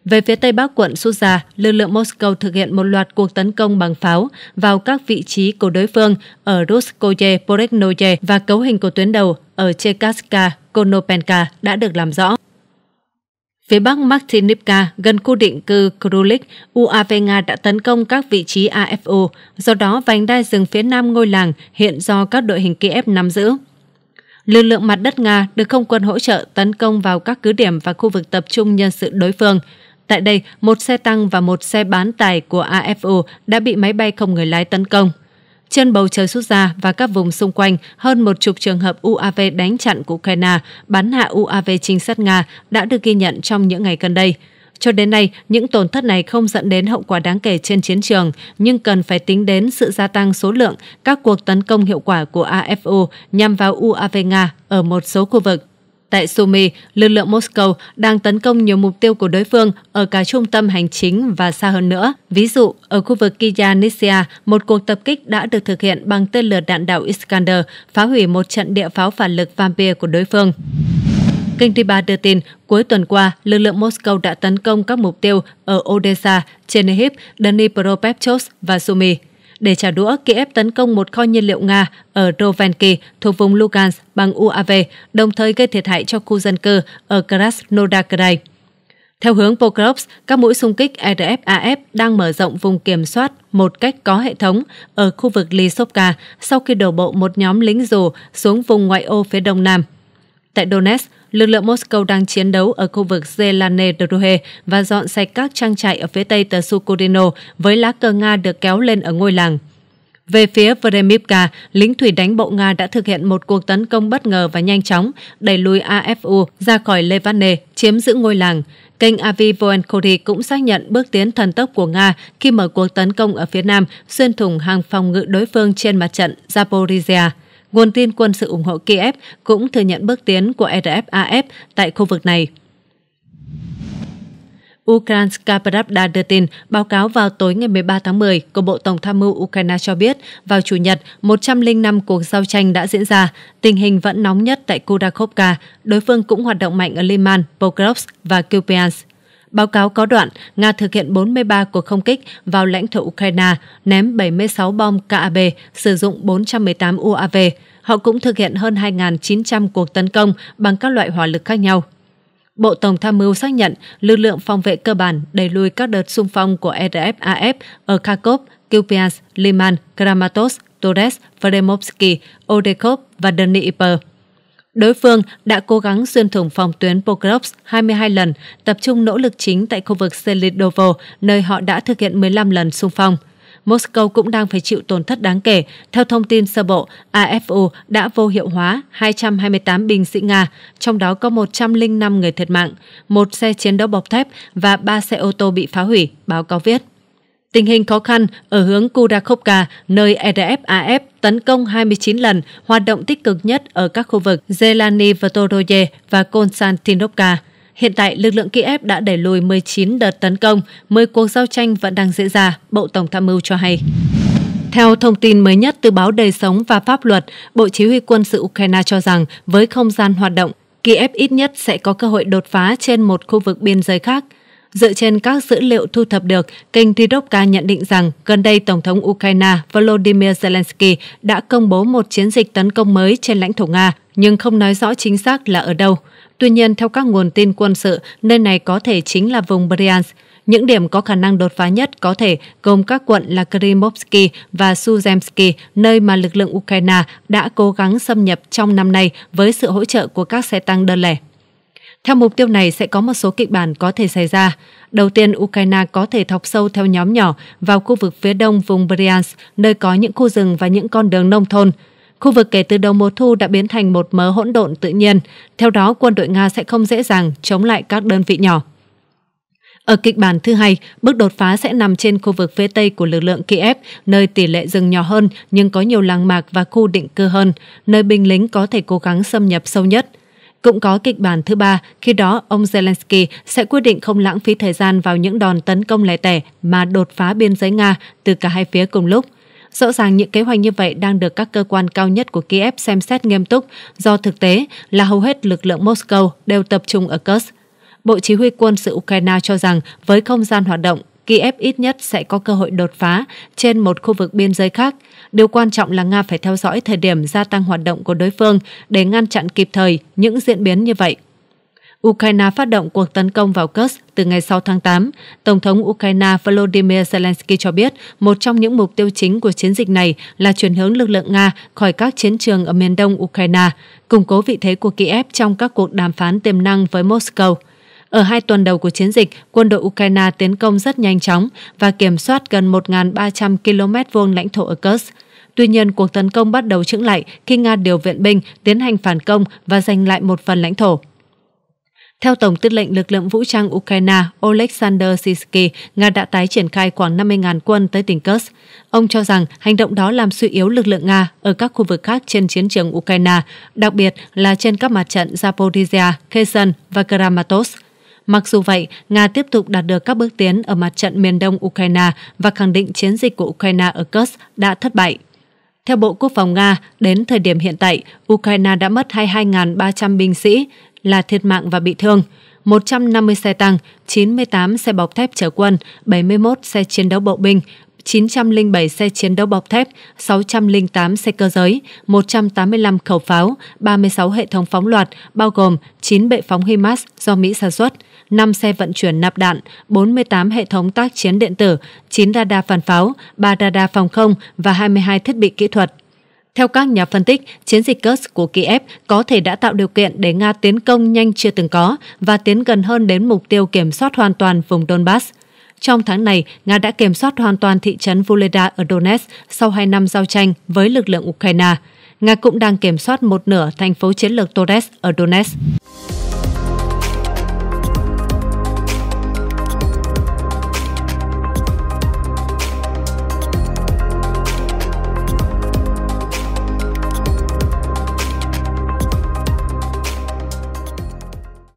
Về phía Tây Bắc quận Suza, lực lượng Moscow thực hiện một loạt cuộc tấn công bằng pháo vào các vị trí của đối phương ở Ruskoye, Poreknoye và cấu hình của tuyến đầu ở Chekaska, Konopenka đã được làm rõ. Phía bắc Martinivka, gần khu định cư Krulik, UAV Nga đã tấn công các vị trí AFO, do đó vành đai rừng phía nam ngôi làng hiện do các đội hình Kiev nắm giữ. Lực lượng mặt đất Nga được không quân hỗ trợ tấn công vào các cứ điểm và khu vực tập trung nhân sự đối phương. Tại đây, một xe tăng và một xe bán tải của AFO đã bị máy bay không người lái tấn công. Trên bầu trời sút ra và các vùng xung quanh, hơn một chục trường hợp UAV đánh chặn của Ukraine, bắn hạ UAV trinh sát Nga đã được ghi nhận trong những ngày gần đây. Cho đến nay, những tổn thất này không dẫn đến hậu quả đáng kể trên chiến trường, nhưng cần phải tính đến sự gia tăng số lượng các cuộc tấn công hiệu quả của AFO nhằm vào UAV Nga ở một số khu vực. Tại Sumy, lực lượng Moscow đang tấn công nhiều mục tiêu của đối phương ở cả trung tâm hành chính và xa hơn nữa. Ví dụ, ở khu vực Kyjanitsia, một cuộc tập kích đã được thực hiện bằng tên lửa đạn đạo Iskander, phá hủy một trận địa pháo phản lực Vampir của đối phương. Kênh Riba đưa tin, cuối tuần qua, lực lượng Moscow đã tấn công các mục tiêu ở Odessa, Chernihiv, Dnipropetrovsk và Sumy để trả đũa Kiev tấn công một kho nhiên liệu Nga ở Rovenki thuộc vùng Lugansk bằng UAV, đồng thời gây thiệt hại cho khu dân cư ở Krasnodar Krai. Theo hướng Pokrovsk, các mũi xung kích RFAF đang mở rộng vùng kiểm soát một cách có hệ thống ở khu vực Lysovka sau khi đổ bộ một nhóm lính dù xuống vùng ngoại ô phía đông nam. Tại Donetsk, lực lượng Moscow đang chiến đấu ở khu vực Zelane Druhe và dọn sạch các trang trại ở phía tây tờ với lá cờ Nga được kéo lên ở ngôi làng. Về phía Vremivka, lính thủy đánh bộ Nga đã thực hiện một cuộc tấn công bất ngờ và nhanh chóng, đẩy lùi AFU ra khỏi Levane, chiếm giữ ngôi làng. Kênh Avi Voenkori cũng xác nhận bước tiến thần tốc của Nga khi mở cuộc tấn công ở phía Nam, xuyên thủng hàng phòng ngự đối phương trên mặt trận Zaporizhia nguồn tin quân sự ủng hộ Kiev cũng thừa nhận bước tiến của RFAF tại khu vực này. Ukrainska Pravda đưa tin, báo cáo vào tối ngày 13 tháng 10 của Bộ Tổng tham mưu Ukraine cho biết, vào Chủ nhật, 105 cuộc giao tranh đã diễn ra. Tình hình vẫn nóng nhất tại Kudakhovka, đối phương cũng hoạt động mạnh ở Liman, Pokrovsk và Kupiansk. Báo cáo có đoạn, Nga thực hiện 43 cuộc không kích vào lãnh thổ Ukraine, ném 76 bom KAB, sử dụng 418 UAV. Họ cũng thực hiện hơn 2.900 cuộc tấn công bằng các loại hỏa lực khác nhau. Bộ Tổng tham mưu xác nhận lực lượng phòng vệ cơ bản đẩy lùi các đợt xung phong của RFAF e ở Kharkov, Kupiansk, Liman, Kramatorsk, Torres, Vremovsky, Odekov và Dnipro. Đối phương đã cố gắng xuyên thủng phòng tuyến Pokrovsk 22 lần, tập trung nỗ lực chính tại khu vực Selidovo, nơi họ đã thực hiện 15 lần xung phong. Moscow cũng đang phải chịu tổn thất đáng kể. Theo thông tin sơ bộ, AFU đã vô hiệu hóa 228 binh sĩ Nga, trong đó có 105 người thiệt mạng, một xe chiến đấu bọc thép và ba xe ô tô bị phá hủy, báo cáo viết. Tình hình khó khăn ở hướng Kudakhovka, nơi RFAF e tấn công 29 lần, hoạt động tích cực nhất ở các khu vực Zelany Vtoroye và Konstantinovka. Hiện tại, lực lượng Kiev đã đẩy lùi 19 đợt tấn công, 10 cuộc giao tranh vẫn đang diễn ra, Bộ Tổng tham mưu cho hay. Theo thông tin mới nhất từ báo Đời Sống và Pháp Luật, Bộ Chỉ huy quân sự Ukraine cho rằng với không gian hoạt động, Kiev ít nhất sẽ có cơ hội đột phá trên một khu vực biên giới khác – Dựa trên các dữ liệu thu thập được, kênh Tidopka nhận định rằng gần đây Tổng thống Ukraine Volodymyr Zelensky đã công bố một chiến dịch tấn công mới trên lãnh thổ Nga, nhưng không nói rõ chính xác là ở đâu. Tuy nhiên, theo các nguồn tin quân sự, nơi này có thể chính là vùng Bryansk. Những điểm có khả năng đột phá nhất có thể gồm các quận là Krymovsky và Suzemsky, nơi mà lực lượng Ukraine đã cố gắng xâm nhập trong năm nay với sự hỗ trợ của các xe tăng đơn lẻ. Theo mục tiêu này sẽ có một số kịch bản có thể xảy ra. Đầu tiên, Ukraine có thể thọc sâu theo nhóm nhỏ vào khu vực phía đông vùng Bryansk, nơi có những khu rừng và những con đường nông thôn. Khu vực kể từ đầu mùa thu đã biến thành một mớ hỗn độn tự nhiên, theo đó quân đội Nga sẽ không dễ dàng chống lại các đơn vị nhỏ. Ở kịch bản thứ hai, bước đột phá sẽ nằm trên khu vực phía tây của lực lượng Kiev, nơi tỷ lệ rừng nhỏ hơn nhưng có nhiều làng mạc và khu định cư hơn, nơi binh lính có thể cố gắng xâm nhập sâu nhất – cũng có kịch bản thứ ba, khi đó ông Zelensky sẽ quyết định không lãng phí thời gian vào những đòn tấn công lẻ tẻ mà đột phá biên giới Nga từ cả hai phía cùng lúc. Rõ ràng những kế hoạch như vậy đang được các cơ quan cao nhất của Kiev xem xét nghiêm túc do thực tế là hầu hết lực lượng Moscow đều tập trung ở Kursk. Bộ Chỉ huy quân sự Ukraine cho rằng với không gian hoạt động, Kiev ít nhất sẽ có cơ hội đột phá trên một khu vực biên giới khác – Điều quan trọng là Nga phải theo dõi thời điểm gia tăng hoạt động của đối phương để ngăn chặn kịp thời những diễn biến như vậy. Ukraine phát động cuộc tấn công vào Kursk từ ngày 6 tháng 8. Tổng thống Ukraine Volodymyr Zelensky cho biết một trong những mục tiêu chính của chiến dịch này là chuyển hướng lực lượng Nga khỏi các chiến trường ở miền đông Ukraine, củng cố vị thế của Kiev trong các cuộc đàm phán tiềm năng với Moscow. Ở hai tuần đầu của chiến dịch, quân đội Ukraine tiến công rất nhanh chóng và kiểm soát gần 1.300 km vuông lãnh thổ ở Kursk. Tuy nhiên, cuộc tấn công bắt đầu chững lại khi Nga điều viện binh tiến hành phản công và giành lại một phần lãnh thổ. Theo Tổng tư lệnh lực lượng vũ trang Ukraine Oleksandr Sisky, Nga đã tái triển khai khoảng 50.000 quân tới tỉnh Kursk. Ông cho rằng hành động đó làm suy yếu lực lượng Nga ở các khu vực khác trên chiến trường Ukraine, đặc biệt là trên các mặt trận Zaporizhia, Kherson và Kramatorsk. Mặc dù vậy, Nga tiếp tục đạt được các bước tiến ở mặt trận miền đông Ukraine và khẳng định chiến dịch của Ukraine ở Kursk đã thất bại. Theo Bộ Quốc phòng Nga, đến thời điểm hiện tại, Ukraine đã mất 22.300 binh sĩ là thiệt mạng và bị thương, 150 xe tăng, 98 xe bọc thép chở quân, 71 xe chiến đấu bộ binh, 907 xe chiến đấu bọc thép, 608 xe cơ giới, 185 khẩu pháo, 36 hệ thống phóng loạt, bao gồm 9 bệ phóng HIMARS do Mỹ sản xuất, 5 xe vận chuyển nạp đạn, 48 hệ thống tác chiến điện tử, 9 radar phản pháo, 3 radar phòng không và 22 thiết bị kỹ thuật. Theo các nhà phân tích, chiến dịch Kursk của Kiev có thể đã tạo điều kiện để Nga tiến công nhanh chưa từng có và tiến gần hơn đến mục tiêu kiểm soát hoàn toàn vùng Donbass. Trong tháng này, Nga đã kiểm soát hoàn toàn thị trấn Voleda ở Donetsk sau 2 năm giao tranh với lực lượng Ukraine. Nga cũng đang kiểm soát một nửa thành phố chiến lược Torres ở Donetsk.